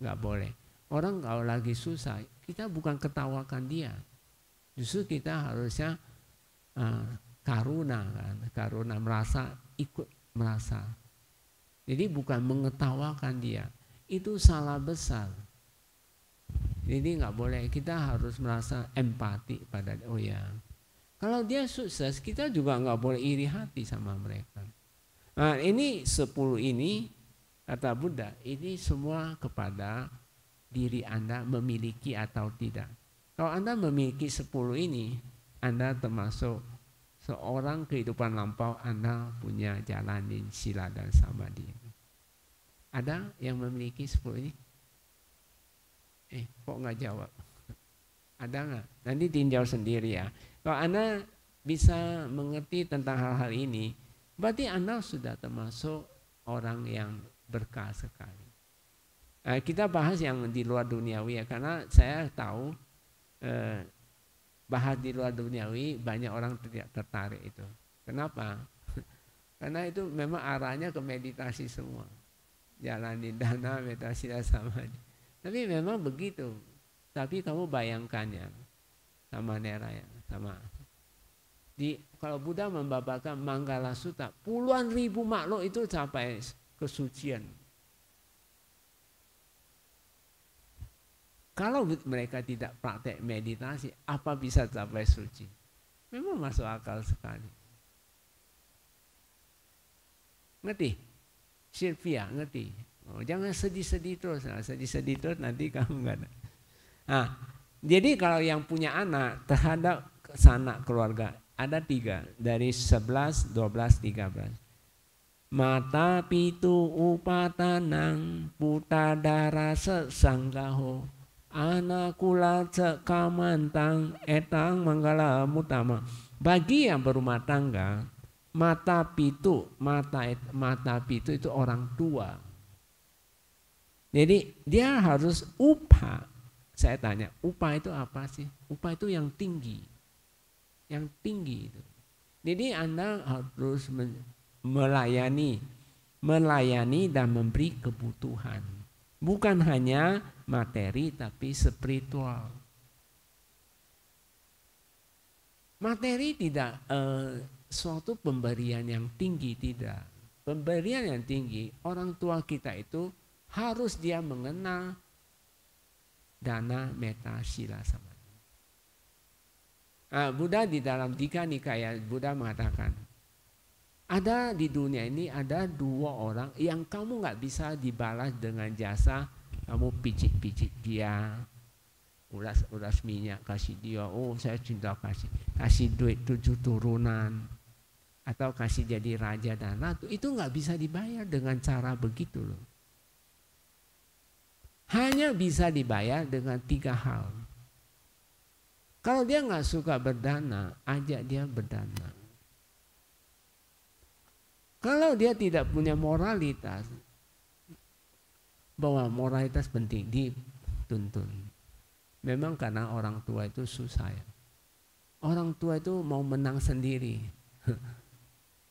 Enggak boleh. Orang kalau lagi susah, kita bukan ketawakan dia, justru kita harusnya uh, karuna kan, karuna merasa ikut merasa. Jadi bukan mengetawakan dia, itu salah besar. Jadi nggak boleh kita harus merasa empati pada oh ya. Kalau dia sukses kita juga nggak boleh iri hati sama mereka. Nah, ini sepuluh ini kata Buddha ini semua kepada diri Anda memiliki atau tidak. Kalau Anda memiliki sepuluh ini, Anda termasuk seorang kehidupan lampau Anda punya jalanin sila dan samadhi. Ada yang memiliki 10 ini? Eh, kok nggak jawab? Ada nggak? Nanti tinjau sendiri ya. Kalau Anda bisa mengerti tentang hal-hal ini, berarti Anda sudah termasuk orang yang berkah sekali. Eh, kita bahas yang di luar duniawi ya, karena saya tahu eh, bahas di luar duniawi banyak orang tidak tertarik itu. Kenapa? (laughs) Karena itu memang arahnya ke meditasi semua jalani dana (laughs) metasida samadhi. Tapi memang begitu. Tapi kamu bayangkan ya sama Nera ya, sama di kalau Buddha membabakan Manggala Sutta, puluhan ribu makhluk itu sampai kesucian. Kalau mereka tidak praktek meditasi, apa bisa sampai suci? Memang masuk akal sekali. Ngerti? Sylvia, ah, ngerti? Oh, jangan sedih-sedih terus, nah, sedih-sedih terus nanti (laughs) kamu enggak ada. Nah, jadi kalau yang punya anak terhadap sanak keluarga ada tiga dari sebelas, dua belas, tiga belas. mata pitu upatanang darah sesanggaho anakula cekamantang etang manggala mutama bagi yang berumah tangga mata pitu, mata mata pitu itu orang tua. Jadi dia harus upah. Saya tanya, upah itu apa sih? Upah itu yang tinggi. Yang tinggi itu. Jadi Anda harus melayani, melayani dan memberi kebutuhan. Bukan hanya materi tapi spiritual. Materi tidak eh, suatu pemberian yang tinggi tidak. Pemberian yang tinggi orang tua kita itu harus dia mengenal dana meta sila sama. Nah, Buddha di dalam tiga nikaya Buddha mengatakan ada di dunia ini ada dua orang yang kamu nggak bisa dibalas dengan jasa kamu picit-picit dia ulas ulas minyak kasih dia oh saya cinta kasih kasih duit tujuh turunan atau kasih jadi raja dan ratu itu nggak bisa dibayar dengan cara begitu loh. Hanya bisa dibayar dengan tiga hal. Kalau dia nggak suka berdana, ajak dia berdana. Kalau dia tidak punya moralitas, bahwa moralitas penting dituntun. Memang karena orang tua itu susah ya. Orang tua itu mau menang sendiri. (laughs)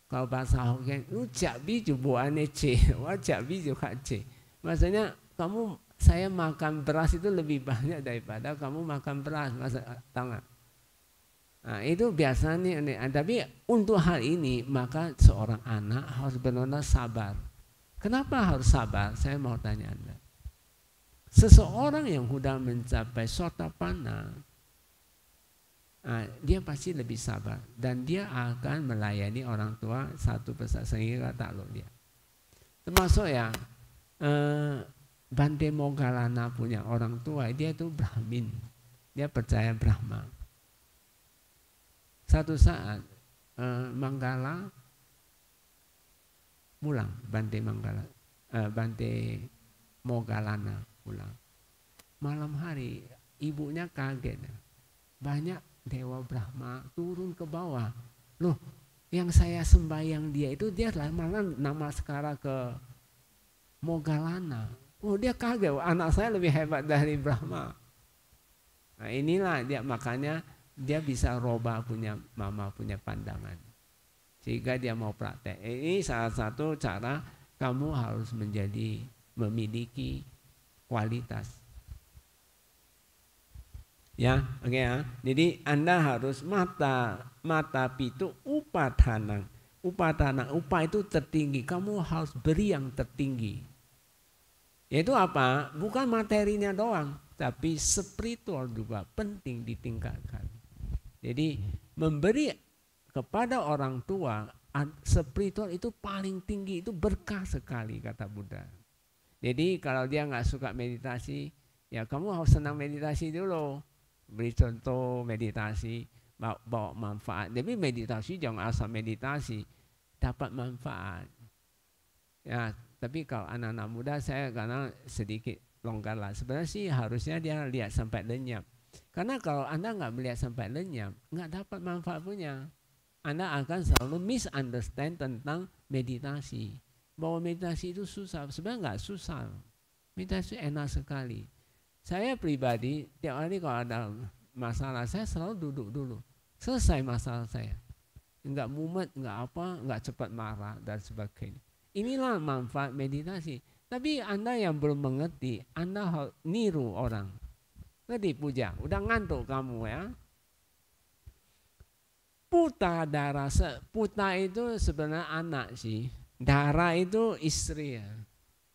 Kalau bahasa Hokkien, lu jabi ane c, wah jabi juga c. Maksudnya kamu saya makan beras itu lebih banyak daripada kamu makan beras, masa eh, tangan. Nah, itu biasa ane. Eh, tapi untuk hal ini maka seorang anak harus benar-benar sabar. Kenapa harus sabar? Saya mau tanya Anda. Seseorang yang sudah mencapai sota panah, Ah, dia pasti lebih sabar dan dia akan melayani orang tua satu persatu sehingga takluk dia. Termasuk ya eh, Bante Mogalana punya orang tua dia itu Brahmin, dia percaya Brahma. Satu saat eh, Manggala pulang, Bante Manggala, eh, Bante Mogalana pulang. Malam hari ibunya kaget, banyak Dewa Brahma turun ke bawah. Loh, yang saya sembahyang dia itu dia malah nama sekarang ke Mogalana. Oh dia kaget, anak saya lebih hebat dari Brahma. Nah inilah dia makanya dia bisa roba punya mama punya pandangan. Sehingga dia mau praktek. Eh, ini salah satu cara kamu harus menjadi memiliki kualitas Ya, oke okay ya. Jadi Anda harus mata mata pitu upatana. Upatana, upa itu tertinggi. Kamu harus beri yang tertinggi. Yaitu apa? Bukan materinya doang, tapi spiritual juga penting ditingkatkan. Jadi memberi kepada orang tua spiritual itu paling tinggi, itu berkah sekali kata Buddha. Jadi kalau dia nggak suka meditasi, ya kamu harus senang meditasi dulu beri contoh meditasi bawa manfaat tapi meditasi jangan asal meditasi dapat manfaat ya tapi kalau anak-anak muda saya karena sedikit longgar lah sebenarnya sih harusnya dia lihat sampai lenyap karena kalau anda nggak melihat sampai lenyap nggak dapat manfaat punya anda akan selalu misunderstand tentang meditasi bahwa meditasi itu susah sebenarnya nggak susah meditasi enak sekali saya pribadi tiap hari kalau ada masalah saya selalu duduk dulu. Selesai masalah saya. nggak mumet, nggak apa, nggak cepat marah dan sebagainya. Inilah manfaat meditasi. Tapi Anda yang belum mengerti, Anda niru orang. Ngerti puja, udah ngantuk kamu ya. Puta darah, puta itu sebenarnya anak sih. Darah itu istri ya.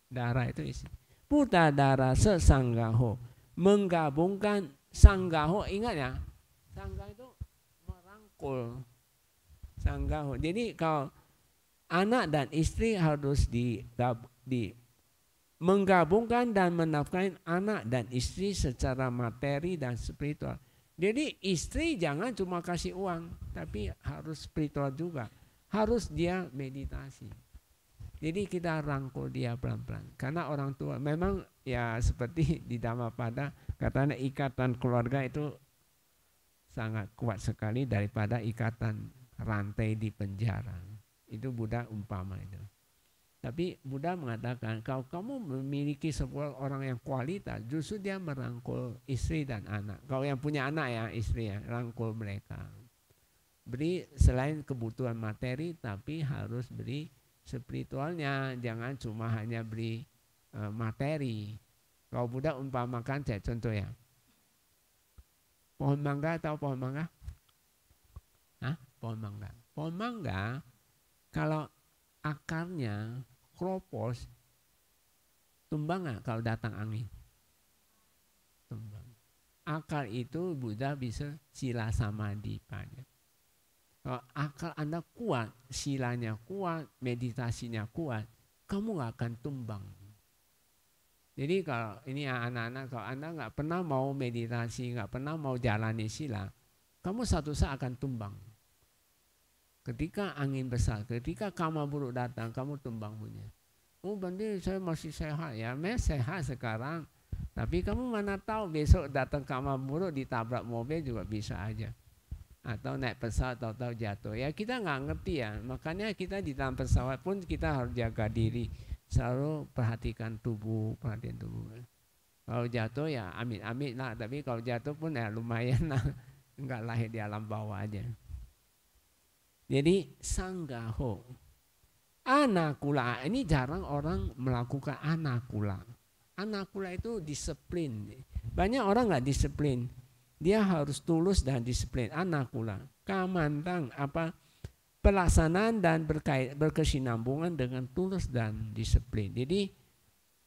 Darah itu istri. Putadara sesanggaho. Menggabungkan sanggaho, ingat ya. Sangga itu merangkul. Sanggaho. Jadi kalau anak dan istri harus di, di menggabungkan dan menafkahi anak dan istri secara materi dan spiritual. Jadi istri jangan cuma kasih uang, tapi harus spiritual juga. Harus dia meditasi. Jadi kita rangkul dia pelan-pelan. Karena orang tua memang ya seperti (laughs) di pada katanya ikatan keluarga itu sangat kuat sekali daripada ikatan rantai di penjara. Itu Buddha umpama itu. Tapi Buddha mengatakan kalau kamu memiliki sebuah orang yang kualitas justru dia merangkul istri dan anak. Kalau yang punya anak ya istri ya rangkul mereka. Beri selain kebutuhan materi tapi harus beri spiritualnya, jangan cuma hanya beli eh, materi. Kalau Buddha umpamakan saya contoh ya. Pohon mangga atau pohon mangga? Hah? Pohon mangga. Pohon mangga kalau akarnya kropos tumbang nggak kalau datang angin? Tumbang. Akar itu Buddha bisa sila samadhi panjang akal Anda kuat, silanya kuat, meditasinya kuat, kamu nggak akan tumbang. Jadi kalau ini anak-anak, kalau Anda nggak pernah mau meditasi, nggak pernah mau jalani sila, kamu satu saat akan tumbang. Ketika angin besar, ketika karma buruk datang, kamu tumbang punya. Oh, berarti saya masih sehat ya, mes sehat sekarang. Tapi kamu mana tahu besok datang karma buruk ditabrak mobil juga bisa aja atau naik pesawat atau jatuh ya kita nggak ngerti ya makanya kita di dalam pesawat pun kita harus jaga diri selalu perhatikan tubuh perhatian tubuh kalau jatuh ya amit amit lah tapi kalau jatuh pun ya lumayan lah (laughs) nggak lahir di alam bawah aja jadi sanggaho anakula ini jarang orang melakukan anakula anakula itu disiplin banyak orang nggak disiplin dia harus tulus dan disiplin. Anak pula, kamantang apa pelaksanaan dan berkait berkesinambungan dengan tulus dan disiplin. Jadi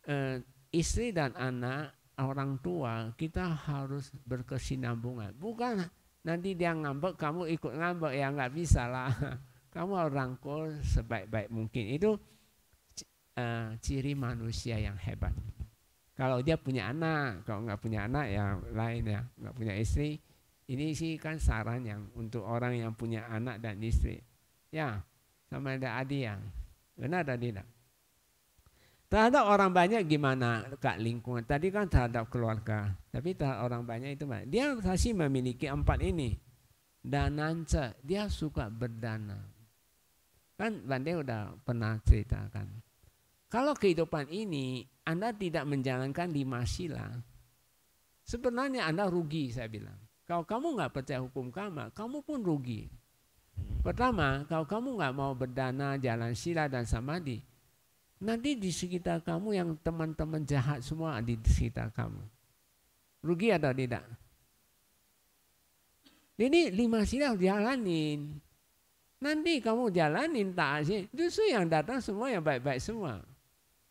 eh, istri dan anak orang tua kita harus berkesinambungan. Bukan nanti dia ngambek kamu ikut ngambek ya nggak bisa lah. (laughs) Kamu orang rangkul sebaik-baik mungkin. Itu eh, ciri manusia yang hebat. Kalau dia punya anak, kalau nggak punya anak ya lain ya, nggak punya istri. Ini sih kan saran yang untuk orang yang punya anak dan istri. Ya, sama ada adi yang benar dan tidak. Terhadap orang banyak gimana kak lingkungan? Tadi kan terhadap keluarga, tapi terhadap orang banyak itu dia masih memiliki empat ini. nance dia suka berdana. Kan Bande udah pernah ceritakan. Kalau kehidupan ini anda tidak menjalankan lima sila, sebenarnya Anda rugi saya bilang. Kalau kamu nggak percaya hukum karma, kamu pun rugi. Pertama, kalau kamu nggak mau berdana, jalan sila dan samadhi, nanti di sekitar kamu yang teman-teman jahat semua di sekitar kamu. Rugi atau tidak? Ini lima sila jalanin. Nanti kamu jalanin tak sih, justru yang datang semua yang baik-baik semua.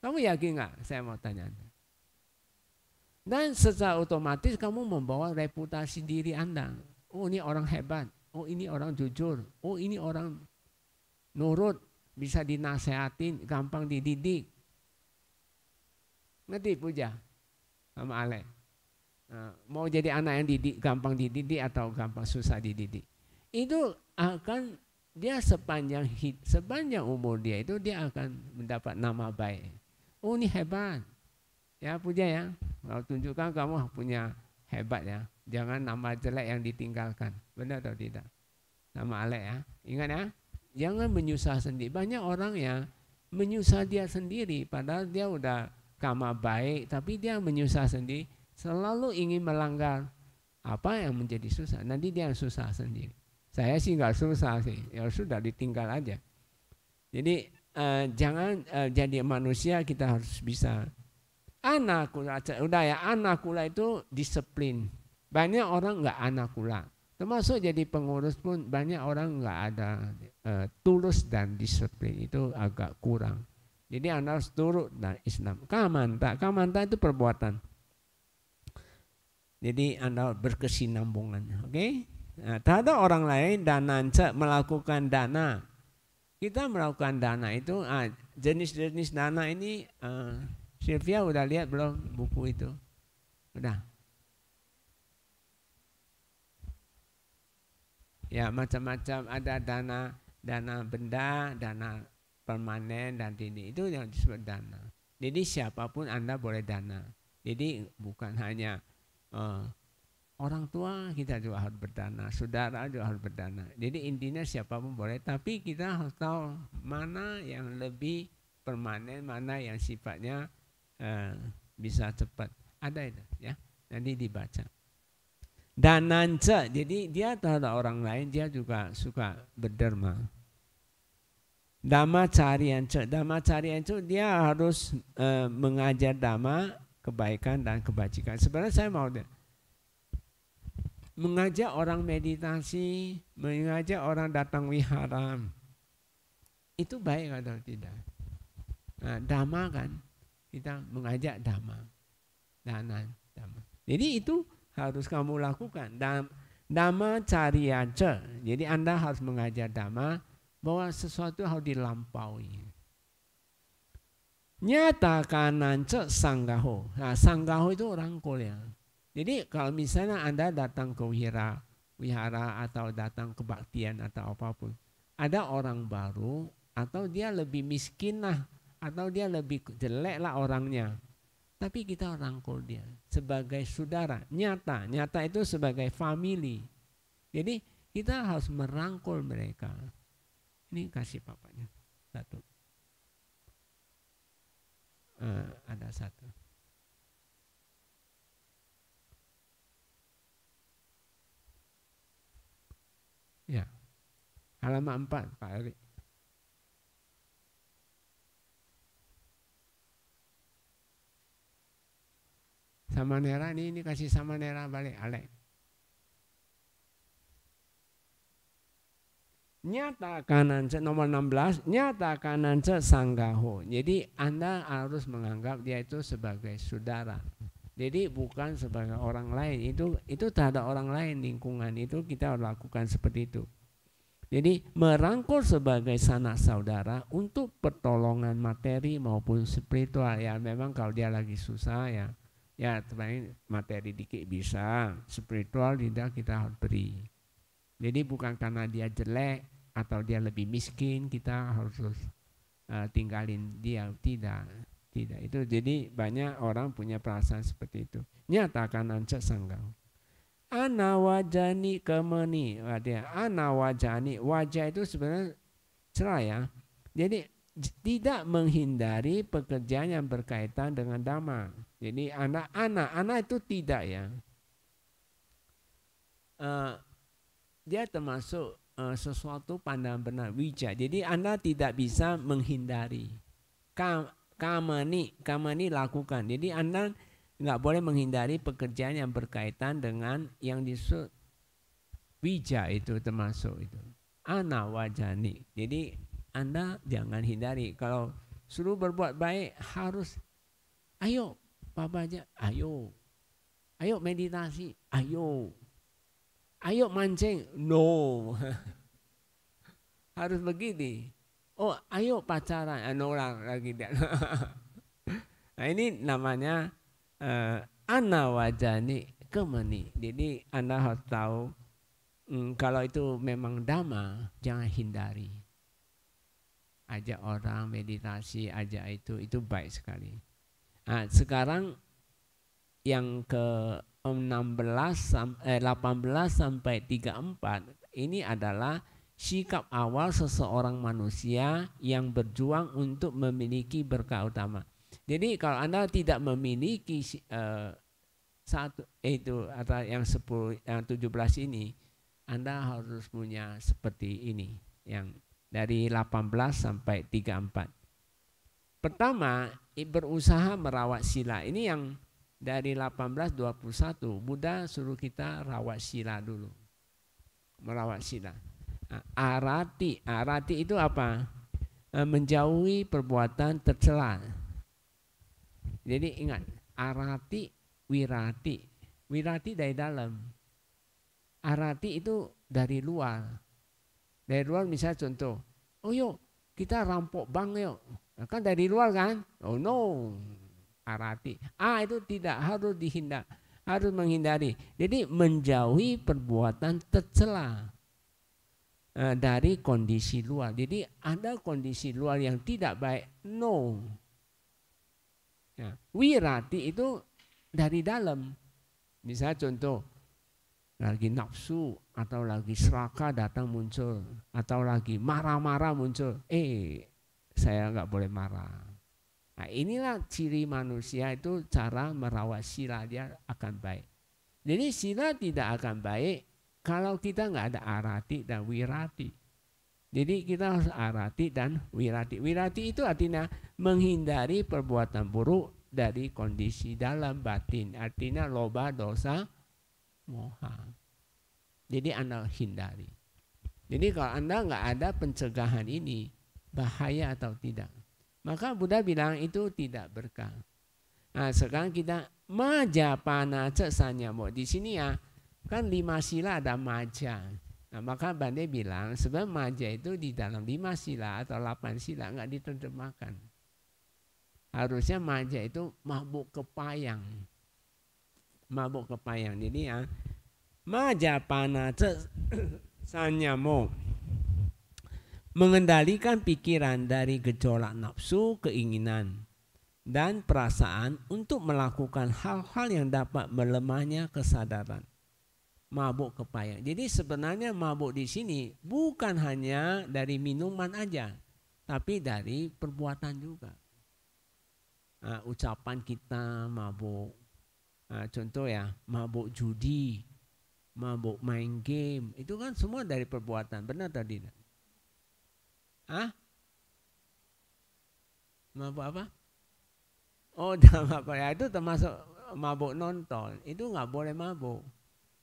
Kamu yakin nggak? Saya mau tanya Anda. Dan secara otomatis kamu membawa reputasi diri Anda. Oh ini orang hebat, oh ini orang jujur, oh ini orang nurut, bisa dinasehatin, gampang dididik. Ngerti puja sama Ale. Nah, mau jadi anak yang didik, gampang dididik atau gampang susah dididik. Itu akan dia sepanjang hid, sepanjang umur dia itu dia akan mendapat nama baik oh ini hebat. Ya puja ya, kalau tunjukkan kamu punya hebat ya. Jangan nama jelek yang ditinggalkan. Benar atau tidak? Nama alek ya. Ingat ya, jangan menyusah sendiri. Banyak orang ya menyusah dia sendiri padahal dia udah kama baik tapi dia menyusah sendiri selalu ingin melanggar apa yang menjadi susah nanti dia susah sendiri saya sih nggak susah sih ya sudah ditinggal aja jadi Eh, jangan uh, jadi manusia kita harus bisa anak anakula udah ya anak anakula itu disiplin banyak orang nggak anakula termasuk jadi pengurus pun banyak orang nggak ada uh, tulus dan disiplin itu agak kurang jadi anda harus turut dan Islam kamanta kamanta itu perbuatan jadi anda berkesinambungan oke okay? nah, terhadap orang lain dan nance melakukan dana kita melakukan dana itu ah, jenis-jenis dana ini uh, Sylvia udah lihat belum buku itu udah ya macam-macam ada dana dana benda dana permanen dan ini itu yang disebut dana jadi siapapun anda boleh dana jadi bukan hanya uh, Orang tua kita juga harus berdana, saudara juga harus berdana. Jadi intinya siapapun boleh, tapi kita harus tahu mana yang lebih permanen, mana yang sifatnya uh, bisa cepat. Ada itu ya, nanti dibaca. Dan nance, jadi dia terhadap orang lain dia juga suka berderma. Dhamma dama dhamma cariance dia harus uh, mengajar dhamma, kebaikan dan kebajikan. Sebenarnya saya mau deh mengajak orang meditasi, mengajak orang datang wihara. Itu baik atau tidak? Nah, dhamma kan, kita mengajak dhamma. Dana, dhamma. Jadi itu harus kamu lakukan. Dhamma aja. Jadi Anda harus mengajar dhamma bahwa sesuatu harus dilampaui. Nyata kanan ce sanggaho. Nah, sanggaho itu orang kuliah. Jadi kalau misalnya Anda datang ke wihara, wihara atau datang ke baktian atau apapun, ada orang baru atau dia lebih miskin lah atau dia lebih jelek lah orangnya. Tapi kita rangkul dia sebagai saudara, nyata, nyata itu sebagai family. Jadi kita harus merangkul mereka. Ini kasih papanya satu. Uh, ada satu. Ya. Halaman 4, Pak Erik. Sama Nera ini, ini kasih sama Nera balik, Alek. Nyata kanan nomor 16, nyata kanan sanggaho. Jadi Anda harus menganggap dia itu sebagai saudara. Jadi bukan sebagai orang lain itu itu terhadap orang lain lingkungan itu kita lakukan seperti itu. Jadi merangkul sebagai sanak saudara untuk pertolongan materi maupun spiritual ya memang kalau dia lagi susah ya ya terakhir materi dikit bisa spiritual tidak kita harus beri. Jadi bukan karena dia jelek atau dia lebih miskin kita harus uh, tinggalin dia tidak tidak itu jadi banyak orang punya perasaan seperti itu nyatakan anca sanggang ana wajani kemeni artinya ana wajah itu sebenarnya cerah ya jadi tidak menghindari pekerjaan yang berkaitan dengan damai jadi anak-anak anak itu tidak ya uh, dia termasuk uh, sesuatu pandangan benar wija jadi anda tidak bisa menghindari kamani kamani lakukan jadi anda nggak boleh menghindari pekerjaan yang berkaitan dengan yang disebut wija itu termasuk itu ana wajani jadi anda jangan hindari kalau suruh berbuat baik harus ayo papa aja ayo ayo meditasi ayo ayo mancing no (laughs) harus begini oh ayo pacaran, nolak anu lagi dia. (laughs) nah ini namanya uh, ana wajani kemeni. Jadi Anda harus tahu mm, kalau itu memang dhamma jangan hindari. Ajak orang meditasi, ajak itu itu baik sekali. Nah, sekarang yang ke 16 eh, 18 sampai 34 ini adalah sikap awal seseorang manusia yang berjuang untuk memiliki berkah utama. Jadi kalau Anda tidak memiliki uh, satu eh, itu atau yang 10 yang 17 ini Anda harus punya seperti ini yang dari 18 sampai 34. Pertama, berusaha merawat sila. Ini yang dari 1821 Buddha suruh kita rawat sila dulu. Merawat sila arati arati itu apa e, menjauhi perbuatan tercela jadi ingat arati wirati wirati dari dalam arati itu dari luar dari luar misalnya contoh oh yuk kita rampok bank yuk nah, kan dari luar kan oh no arati ah itu tidak harus dihindar harus menghindari jadi menjauhi perbuatan tercela Eh, dari kondisi luar. Jadi ada kondisi luar yang tidak baik, no. Ya. Wirati itu dari dalam. Misalnya contoh, lagi nafsu atau lagi seraka datang muncul. Atau lagi marah-marah muncul. Eh, saya nggak boleh marah. Nah inilah ciri manusia itu cara merawat sila dia akan baik. Jadi sila tidak akan baik kalau kita nggak ada arati dan wirati. Jadi kita harus arati dan wirati. Wirati itu artinya menghindari perbuatan buruk dari kondisi dalam batin. Artinya loba dosa moha. Jadi Anda hindari. Jadi kalau Anda nggak ada pencegahan ini, bahaya atau tidak. Maka Buddha bilang itu tidak berkah. Nah sekarang kita majapana cesanya mau di sini ya Kan lima sila ada maja. Nah, maka Bande bilang sebenarnya maja itu di dalam lima sila atau delapan sila nggak diterjemahkan. Harusnya maja itu mabuk kepayang. Mabuk kepayang. Jadi ya maja panas (coughs) sanyamo mengendalikan pikiran dari gejolak nafsu, keinginan, dan perasaan untuk melakukan hal-hal yang dapat melemahnya kesadaran mabuk kepayang. Jadi sebenarnya mabuk di sini bukan hanya dari minuman aja, tapi dari perbuatan juga. Nah, ucapan kita mabuk, nah, contoh ya mabuk judi, mabuk main game, itu kan semua dari perbuatan, benar atau tidak? Ah? Mabuk apa? Oh, (laughs) apa ya itu termasuk mabuk nonton, itu nggak boleh mabuk.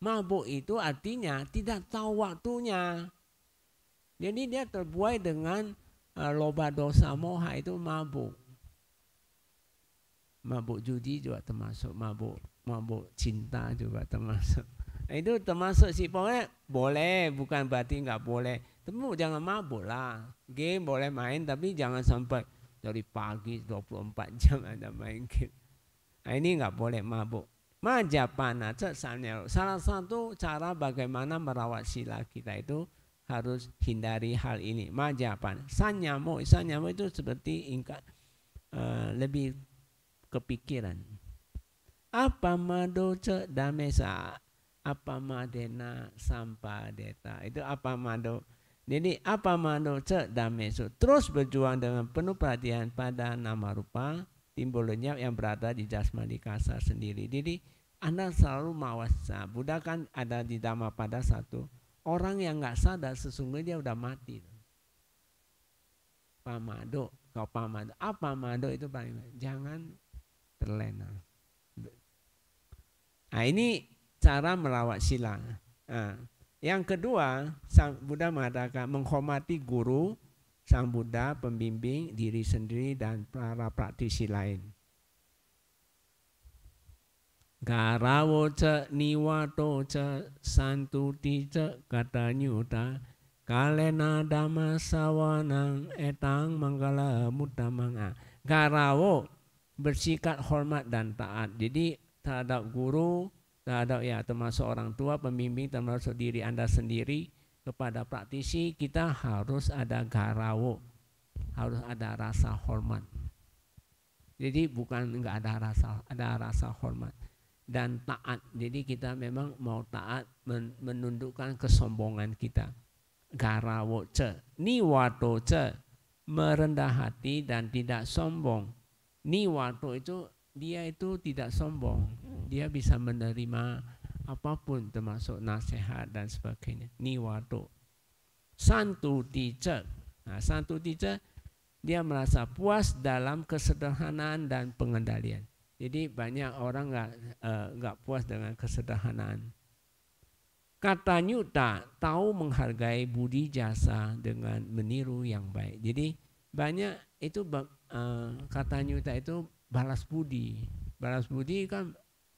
Mabuk itu artinya tidak tahu waktunya. Jadi dia terbuai dengan uh, loba dosa moha itu mabuk. Mabuk judi juga termasuk mabuk, mabuk cinta juga termasuk. Nah, itu termasuk si pokoknya boleh bukan berarti nggak boleh. Tapi jangan mabuk lah. Game boleh main tapi jangan sampai dari pagi 24 jam ada main game. Nah, ini nggak boleh mabuk. Majapanata samnel. Salah satu cara bagaimana merawat sila kita itu harus hindari hal ini. Majapan. Sanyamo, sanyamo itu seperti ingka, uh, eh, lebih kepikiran. Apa ce damesa? Apa madena sampadeta? Itu apa mado? Jadi apa mado ce damesu terus berjuang dengan penuh perhatian pada nama rupa timbul lenyap yang berada di jasmani kasar sendiri. Jadi anda selalu mawas. Nah, Buddha kan ada di pada satu. Orang yang nggak sadar sesungguhnya dia udah mati. Pamado, kau pamado. Apa ah, pamado itu paling jangan terlena. Nah, ini cara merawat sila. Nah, yang kedua, Sang Buddha mengatakan menghormati guru, Sang Buddha, pembimbing, diri sendiri, dan para praktisi lain. Garawo ce, niwato ce, santuti ce, kata nyuta, kalena dama sawanang etang manggala mutamanga. Garawo bersikat hormat dan taat. Jadi terhadap guru, terhadap ya termasuk orang tua, pembimbing, termasuk diri Anda sendiri, kepada praktisi kita harus ada garawo, harus ada rasa hormat. Jadi bukan enggak ada rasa, ada rasa hormat dan taat. Jadi kita memang mau taat menundukkan kesombongan kita. Garawo ce, niwato ce, merendah hati dan tidak sombong. Niwato itu dia itu tidak sombong. Dia bisa menerima apapun termasuk nasihat dan sebagainya. Niwato. Santu tice. Nah, santu tice dia merasa puas dalam kesederhanaan dan pengendalian jadi banyak orang nggak eh, nggak puas dengan kesederhanaan. Kata Nyuta tahu menghargai budi jasa dengan meniru yang baik. Jadi banyak itu uh, kata Nyuta itu balas budi. Balas budi kan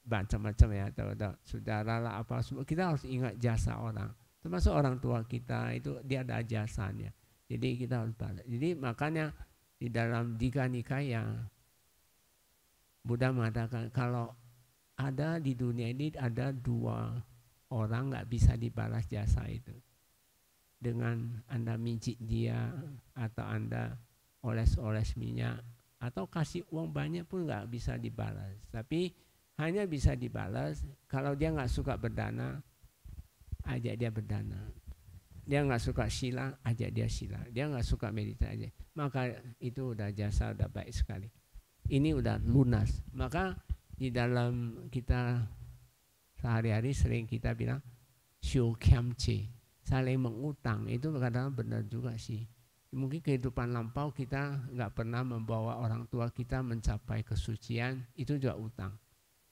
macam-macam ya, tahu saudara lah apa semua. Kita harus ingat jasa orang. Termasuk orang tua kita itu dia ada jasanya. Jadi kita harus balas. Jadi makanya di dalam diga nikaya Buddha mengatakan kalau ada di dunia ini ada dua orang nggak bisa dibalas jasa itu dengan anda mijit dia atau anda oles-oles minyak atau kasih uang banyak pun nggak bisa dibalas tapi hanya bisa dibalas kalau dia nggak suka berdana ajak dia berdana dia nggak suka sila ajak dia sila dia nggak suka meditasi maka itu udah jasa udah baik sekali ini udah lunas. Maka di dalam kita sehari-hari sering kita bilang show kiamce, saling mengutang itu kadang benar juga sih. Mungkin kehidupan lampau kita nggak pernah membawa orang tua kita mencapai kesucian, itu juga utang.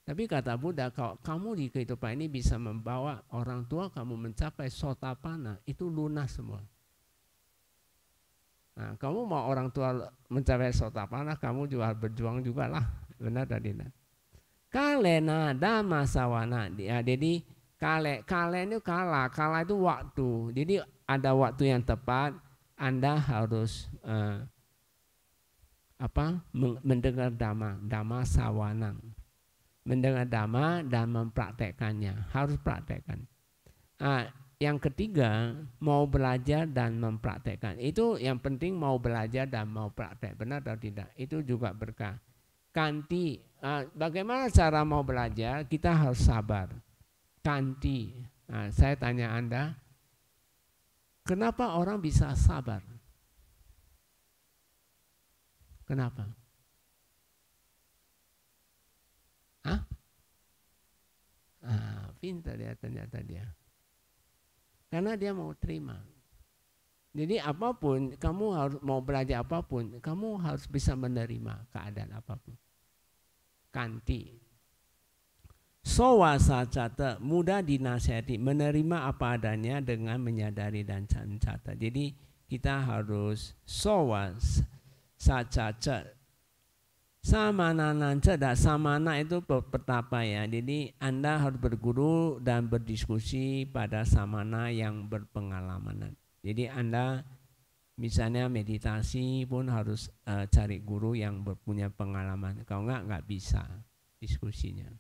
Tapi kata Buddha, kalau kamu di kehidupan ini bisa membawa orang tua kamu mencapai sotapana, itu lunas semua. Nah, kamu mau orang tua mencapai sota panah kamu juga berjuang juga lah. Benar dan tidak? Kale nada masawana. Ya, jadi kale, kale itu kala, kala itu waktu. Jadi ada waktu yang tepat, Anda harus eh, apa mendengar dhamma, dhamma sawanang. Mendengar dhamma dan mempraktekannya, harus praktekkan. Nah, yang ketiga, mau belajar dan mempraktekkan. Itu yang penting mau belajar dan mau praktek, benar atau tidak? Itu juga berkah. Kanti, uh, bagaimana cara mau belajar? Kita harus sabar. Kanti, nah, saya tanya Anda, kenapa orang bisa sabar? Kenapa? Ah? Ah, pintar ya ternyata dia. Karena dia mau terima. Jadi apapun, kamu harus mau belajar apapun, kamu harus bisa menerima keadaan apapun. Kanti. Sowa sacata, mudah dinasihati, menerima apa adanya dengan menyadari dan cancata. Jadi kita harus sowa sacata, Samanana sama samana itu pertapa ya. Jadi Anda harus berguru dan berdiskusi pada samana yang berpengalaman. Jadi Anda misalnya meditasi pun harus uh, cari guru yang punya pengalaman. Kalau enggak enggak bisa diskusinya.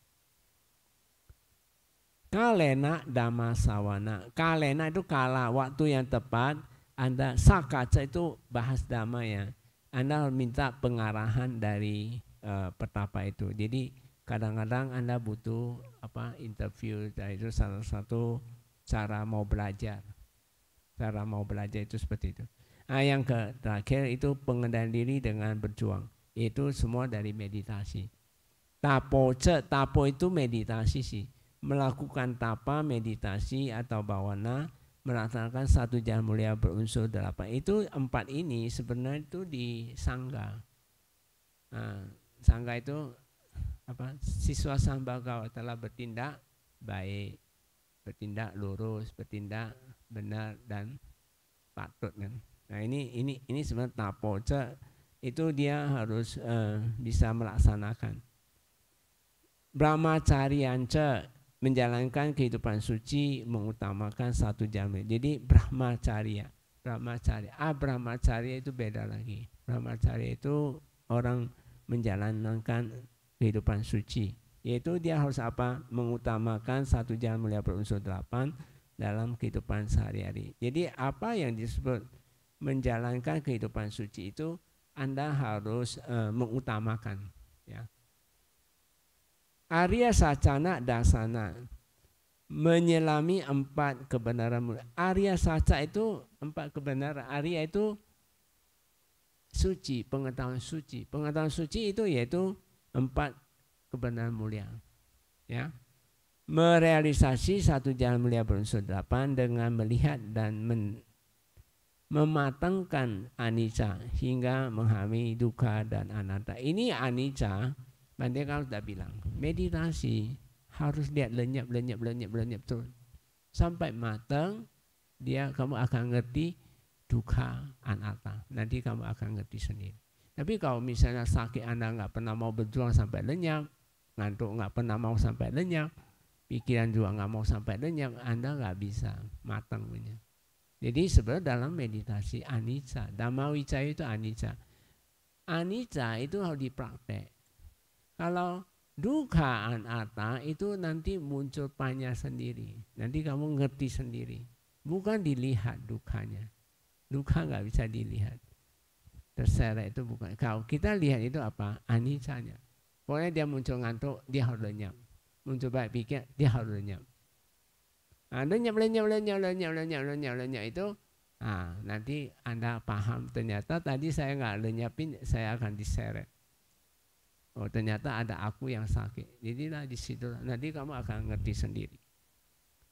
Kalena dama sawana. Kalena itu kala waktu yang tepat. Anda sakaca itu bahas dama ya anda minta pengarahan dari uh, petapa itu. Jadi kadang-kadang Anda butuh apa interview dan itu salah satu cara mau belajar. Cara mau belajar itu seperti itu. Nah, yang ke terakhir itu pengendalian diri dengan berjuang. Itu semua dari meditasi. Tapo ce, tapo itu meditasi sih. Melakukan tapa, meditasi atau bawana melaksanakan satu jalan mulia berunsur delapan itu empat ini sebenarnya itu di sangga nah, sangga itu apa siswa sambagawa telah bertindak baik bertindak lurus bertindak benar dan patut kan nah ini ini ini sebenarnya tapoce itu dia harus uh, bisa melaksanakan Brahmacarya menjalankan kehidupan suci mengutamakan satu jami. Jadi brahmacarya, brahmacarya. Ah brahmacarya itu beda lagi. Brahmacarya itu orang menjalankan kehidupan suci. Yaitu dia harus apa? Mengutamakan satu jalan mulia berunsur delapan dalam kehidupan sehari-hari. Jadi apa yang disebut menjalankan kehidupan suci itu Anda harus uh, mengutamakan Arya Sacana Dasana menyelami empat kebenaran. mulia. Arya Saca itu empat kebenaran. Arya itu suci, pengetahuan suci. Pengetahuan suci itu yaitu empat kebenaran mulia. Ya. Merealisasi satu jalan mulia berunsur delapan dengan melihat dan men mematangkan anicca hingga menghami duka dan anatta. Ini anicca Bante kalau sudah bilang, meditasi harus lihat lenyap, lenyap, lenyap, lenyap terus. Sampai matang, dia kamu akan ngerti duka anata. Nanti kamu akan ngerti sendiri. Tapi kalau misalnya sakit Anda nggak pernah mau berjuang sampai lenyap, ngantuk nggak pernah mau sampai lenyap, pikiran juga nggak mau sampai lenyap, Anda nggak bisa matang punya. Jadi sebenarnya dalam meditasi anicca, dhamma wicaya itu anicca. Anicca itu harus dipraktek. Kalau dukaan ata itu nanti muncul panya sendiri. Nanti kamu ngerti sendiri. Bukan dilihat dukanya. Duka nggak bisa dilihat. Terseret itu bukan. Kalau kita lihat itu apa? anisanya, Pokoknya dia muncul ngantuk, dia harus lenyap. Muncul baik pikir, dia harus lenyap. Nah, lenyap, lenyap, lenyap, lenyap, lenyap, lenyap, lenyap itu Nah, nanti Anda paham ternyata tadi saya nggak lenyapin, saya akan diseret. Oh ternyata ada aku yang sakit. Jadilah di situ. Nanti kamu akan ngerti sendiri.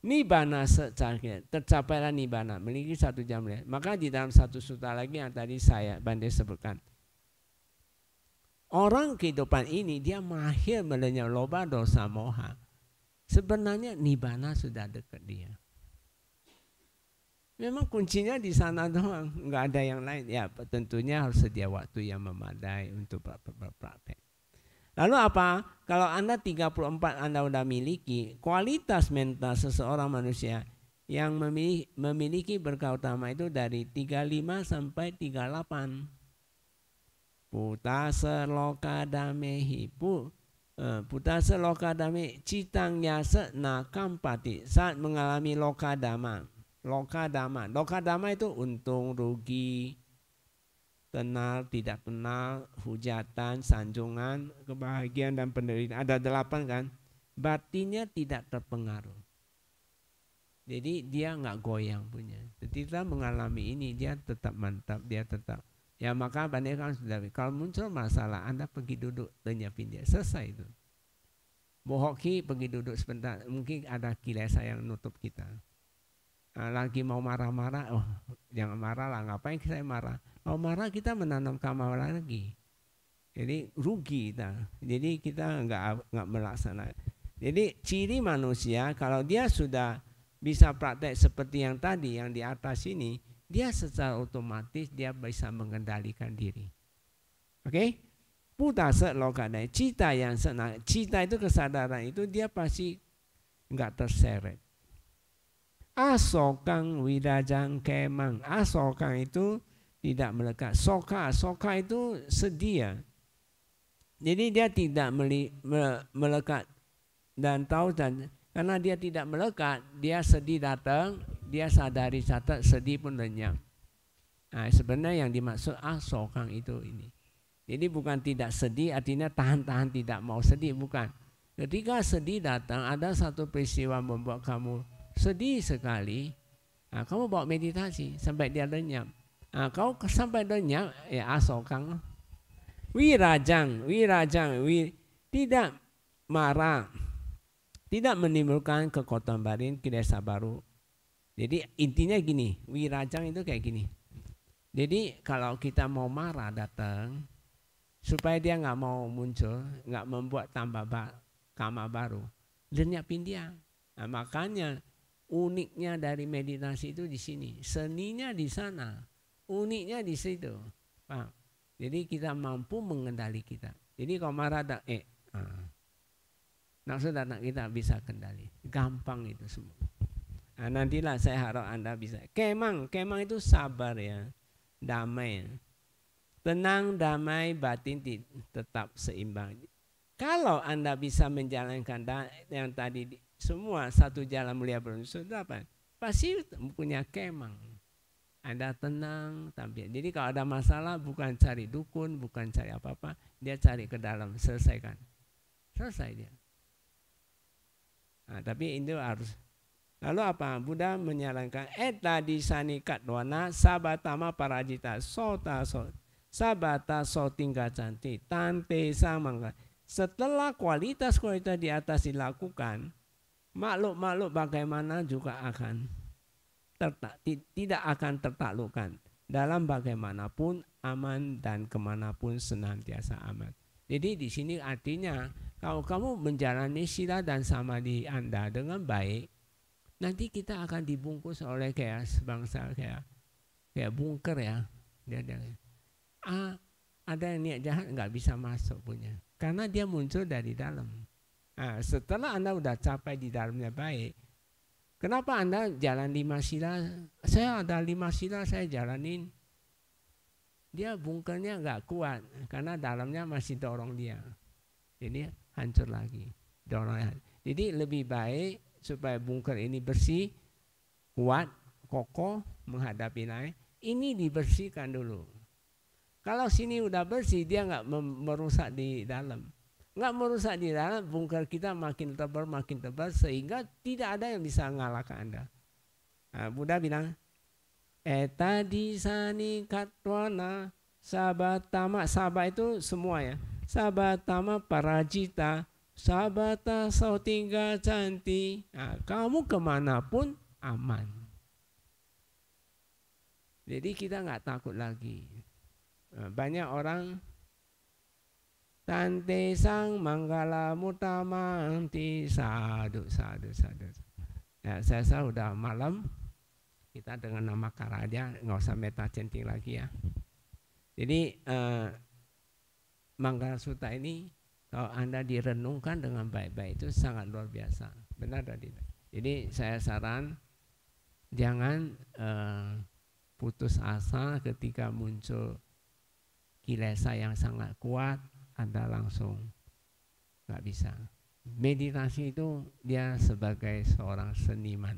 Nibana tercapailah nibana memiliki satu jam Maka di dalam satu sutra lagi yang tadi saya bandai sebutkan. Orang kehidupan ini dia mahir melenyap loba dosa moha. Sebenarnya nibana sudah dekat dia. Memang kuncinya di sana doang, nggak ada yang lain. Ya tentunya harus sedia waktu yang memadai untuk praktek. Lalu apa? Kalau Anda 34 Anda sudah miliki, kualitas mental seseorang manusia yang memiliki, memiliki berkah utama itu dari 35 sampai 38. Putase lokadamehi pu eh, putase lokadame citang yase nakampati saat mengalami loka loka dama loka dama itu untung rugi, Tenal tidak tenar, hujatan, sanjungan, kebahagiaan dan penderitaan. Ada delapan kan? Batinnya tidak terpengaruh. Jadi dia nggak goyang punya. Ketika mengalami ini dia tetap mantap, dia tetap. Ya maka banyak kan sudah kalau muncul masalah Anda pergi duduk lenyapin dia. Selesai itu. Bohoki pergi duduk sebentar, mungkin ada kilesa yang nutup kita. Eh, lagi mau marah-marah, oh jangan marah lah, ngapain kita marah? Mau marah kita menanam kamar lagi. Jadi rugi kita. Jadi kita nggak nggak melaksanakan. Jadi ciri manusia kalau dia sudah bisa praktek seperti yang tadi yang di atas ini, dia secara otomatis dia bisa mengendalikan diri. Oke? Okay? Puta selokadai, cita yang senang, cita itu kesadaran itu dia pasti nggak terseret asokang widajang kemang. Asokang itu tidak melekat. Soka, soka itu sedia. Jadi dia tidak meli, me, melekat dan tahu dan karena dia tidak melekat, dia sedih datang, dia sadari catat sedih pun lenyap. Nah, sebenarnya yang dimaksud asokang itu ini. Jadi bukan tidak sedih artinya tahan-tahan tidak mau sedih bukan. Ketika sedih datang ada satu peristiwa membuat kamu sedih sekali, nah, kamu bawa meditasi sampai dia lenyap. Nah, kau sampai lenyap, ya asokang. Wirajang, wirajang, wir, tidak marah, tidak menimbulkan kekotoran barin desa baru. Jadi intinya gini, wirajang itu kayak gini. Jadi kalau kita mau marah datang, supaya dia nggak mau muncul, nggak membuat tambah ba kama baru, lenyapin dia. Nah, makanya uniknya dari meditasi itu di sini, seninya di sana, uniknya di situ. pak Jadi kita mampu mengendali kita. Jadi kalau marah tak eh, ah. anak anak kita bisa kendali. Gampang itu semua. Nah, nantilah saya harap Anda bisa. Kemang, kemang itu sabar ya, damai. Ya. Tenang, damai, batin tetap seimbang. Kalau Anda bisa menjalankan yang tadi semua satu jalan mulia itu apa? Pasti punya kemang. Anda tenang, tapi jadi kalau ada masalah bukan cari dukun, bukan cari apa-apa, dia cari ke dalam, selesaikan. Selesai dia. Nah, tapi itu harus Lalu apa? Buddha menyarankan eta disani katwana sabatama parajita sota so sabata so tinggal cantik tante samangga. Setelah kualitas-kualitas di atas dilakukan, makhluk-makhluk bagaimana juga akan tertak, tidak akan tertaklukkan dalam bagaimanapun aman dan kemanapun senantiasa aman. Jadi di sini artinya kalau kamu menjalani sila dan sama di Anda dengan baik, nanti kita akan dibungkus oleh kayak bangsa kayak kayak bunker ya. Dia, dia, ah, ada yang niat jahat nggak bisa masuk punya, karena dia muncul dari dalam. Nah, setelah Anda sudah capai di dalamnya baik, kenapa Anda jalan lima sila? Saya ada lima sila saya jalanin. Dia bungkernya nggak kuat karena dalamnya masih dorong dia. Jadi hancur lagi. Dorong. Jadi lebih baik supaya bungker ini bersih, kuat, kokoh menghadapi naik. Ini dibersihkan dulu. Kalau sini udah bersih dia nggak merusak di dalam nggak merusak di dalam bungkar kita makin tebal makin tebal sehingga tidak ada yang bisa mengalahkan anda nah, Buddha bilang eta sani katwana sabatama sabat itu semua ya sabatama parajita sabata sautingga canti nah, kamu kemanapun aman jadi kita nggak takut lagi ah, banyak orang Tante sang manggala mutamanti sadu sadu sadu. Ya, saya sudah malam kita dengan nama karaja nggak usah meta centing lagi ya. Jadi eh, manggala suta ini kalau anda direnungkan dengan baik-baik itu sangat luar biasa. Benar tadi. Jadi saya saran jangan eh, putus asa ketika muncul kilesa yang sangat kuat anda langsung nggak bisa. Meditasi itu dia sebagai seorang seniman.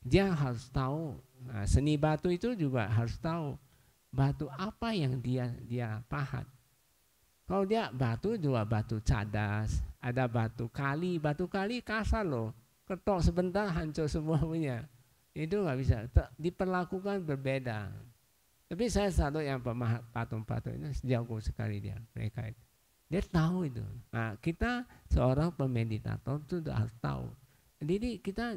Dia harus tahu nah, seni batu itu juga harus tahu batu apa yang dia dia pahat. Kalau dia batu juga batu cadas, ada batu kali, batu kali kasar loh, ketok sebentar hancur semuanya Itu nggak bisa, diperlakukan berbeda. Tapi saya satu yang pemahat patung-patung itu jago sekali dia mereka itu. Dia tahu itu. Nah, kita seorang pemeditator itu harus tahu. Jadi kita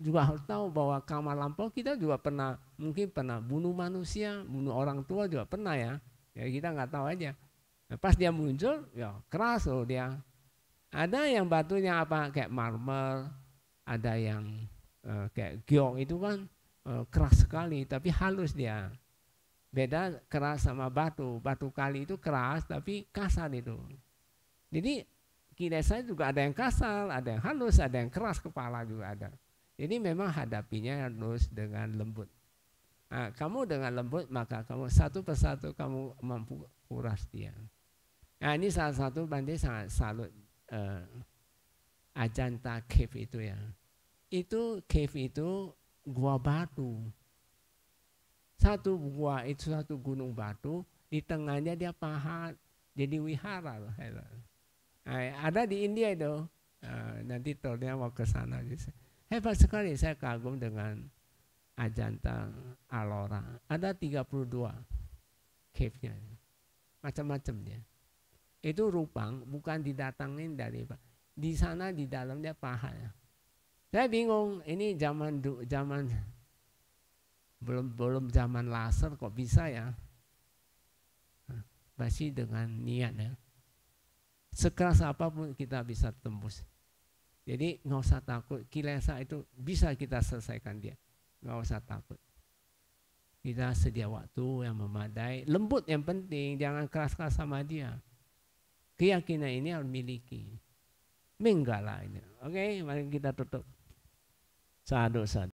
juga harus tahu bahwa karma lampau kita juga pernah mungkin pernah bunuh manusia, bunuh orang tua juga pernah ya. Ya kita nggak tahu aja. Nah, pas dia muncul, ya keras loh dia. Ada yang batunya apa kayak marmer, ada yang uh, kayak giok itu kan uh, keras sekali tapi halus dia. Beda keras sama batu. Batu kali itu keras tapi kasar itu. Jadi kinesa juga ada yang kasar, ada yang halus, ada yang keras kepala juga ada. Jadi memang hadapinya harus dengan lembut. Nah, kamu dengan lembut maka kamu satu persatu kamu mampu uras dia. Nah ini salah satu bandai sangat salut uh, Ajanta Cave itu ya. Itu cave itu gua batu. Satu gua itu satu gunung batu, di tengahnya dia pahat, jadi wihara loh. Nah, ya kan? eh, ada di India itu. uh, nanti turnya mau ke sana. Hebat sekali saya kagum dengan Ajanta Alora. Ada 32 cave-nya. Macam-macam dia. Itu rupang bukan didatangin dari di sana di dalamnya pahat ya. Saya bingung, ini zaman zaman belum belum zaman laser kok bisa ya masih dengan niat ya sekeras apapun kita bisa tembus jadi nggak usah takut kilesa itu bisa kita selesaikan dia nggak usah takut kita sedia waktu yang memadai lembut yang penting jangan keras-keras sama dia keyakinan ini harus miliki Minggala ini oke mari kita tutup sadu sadu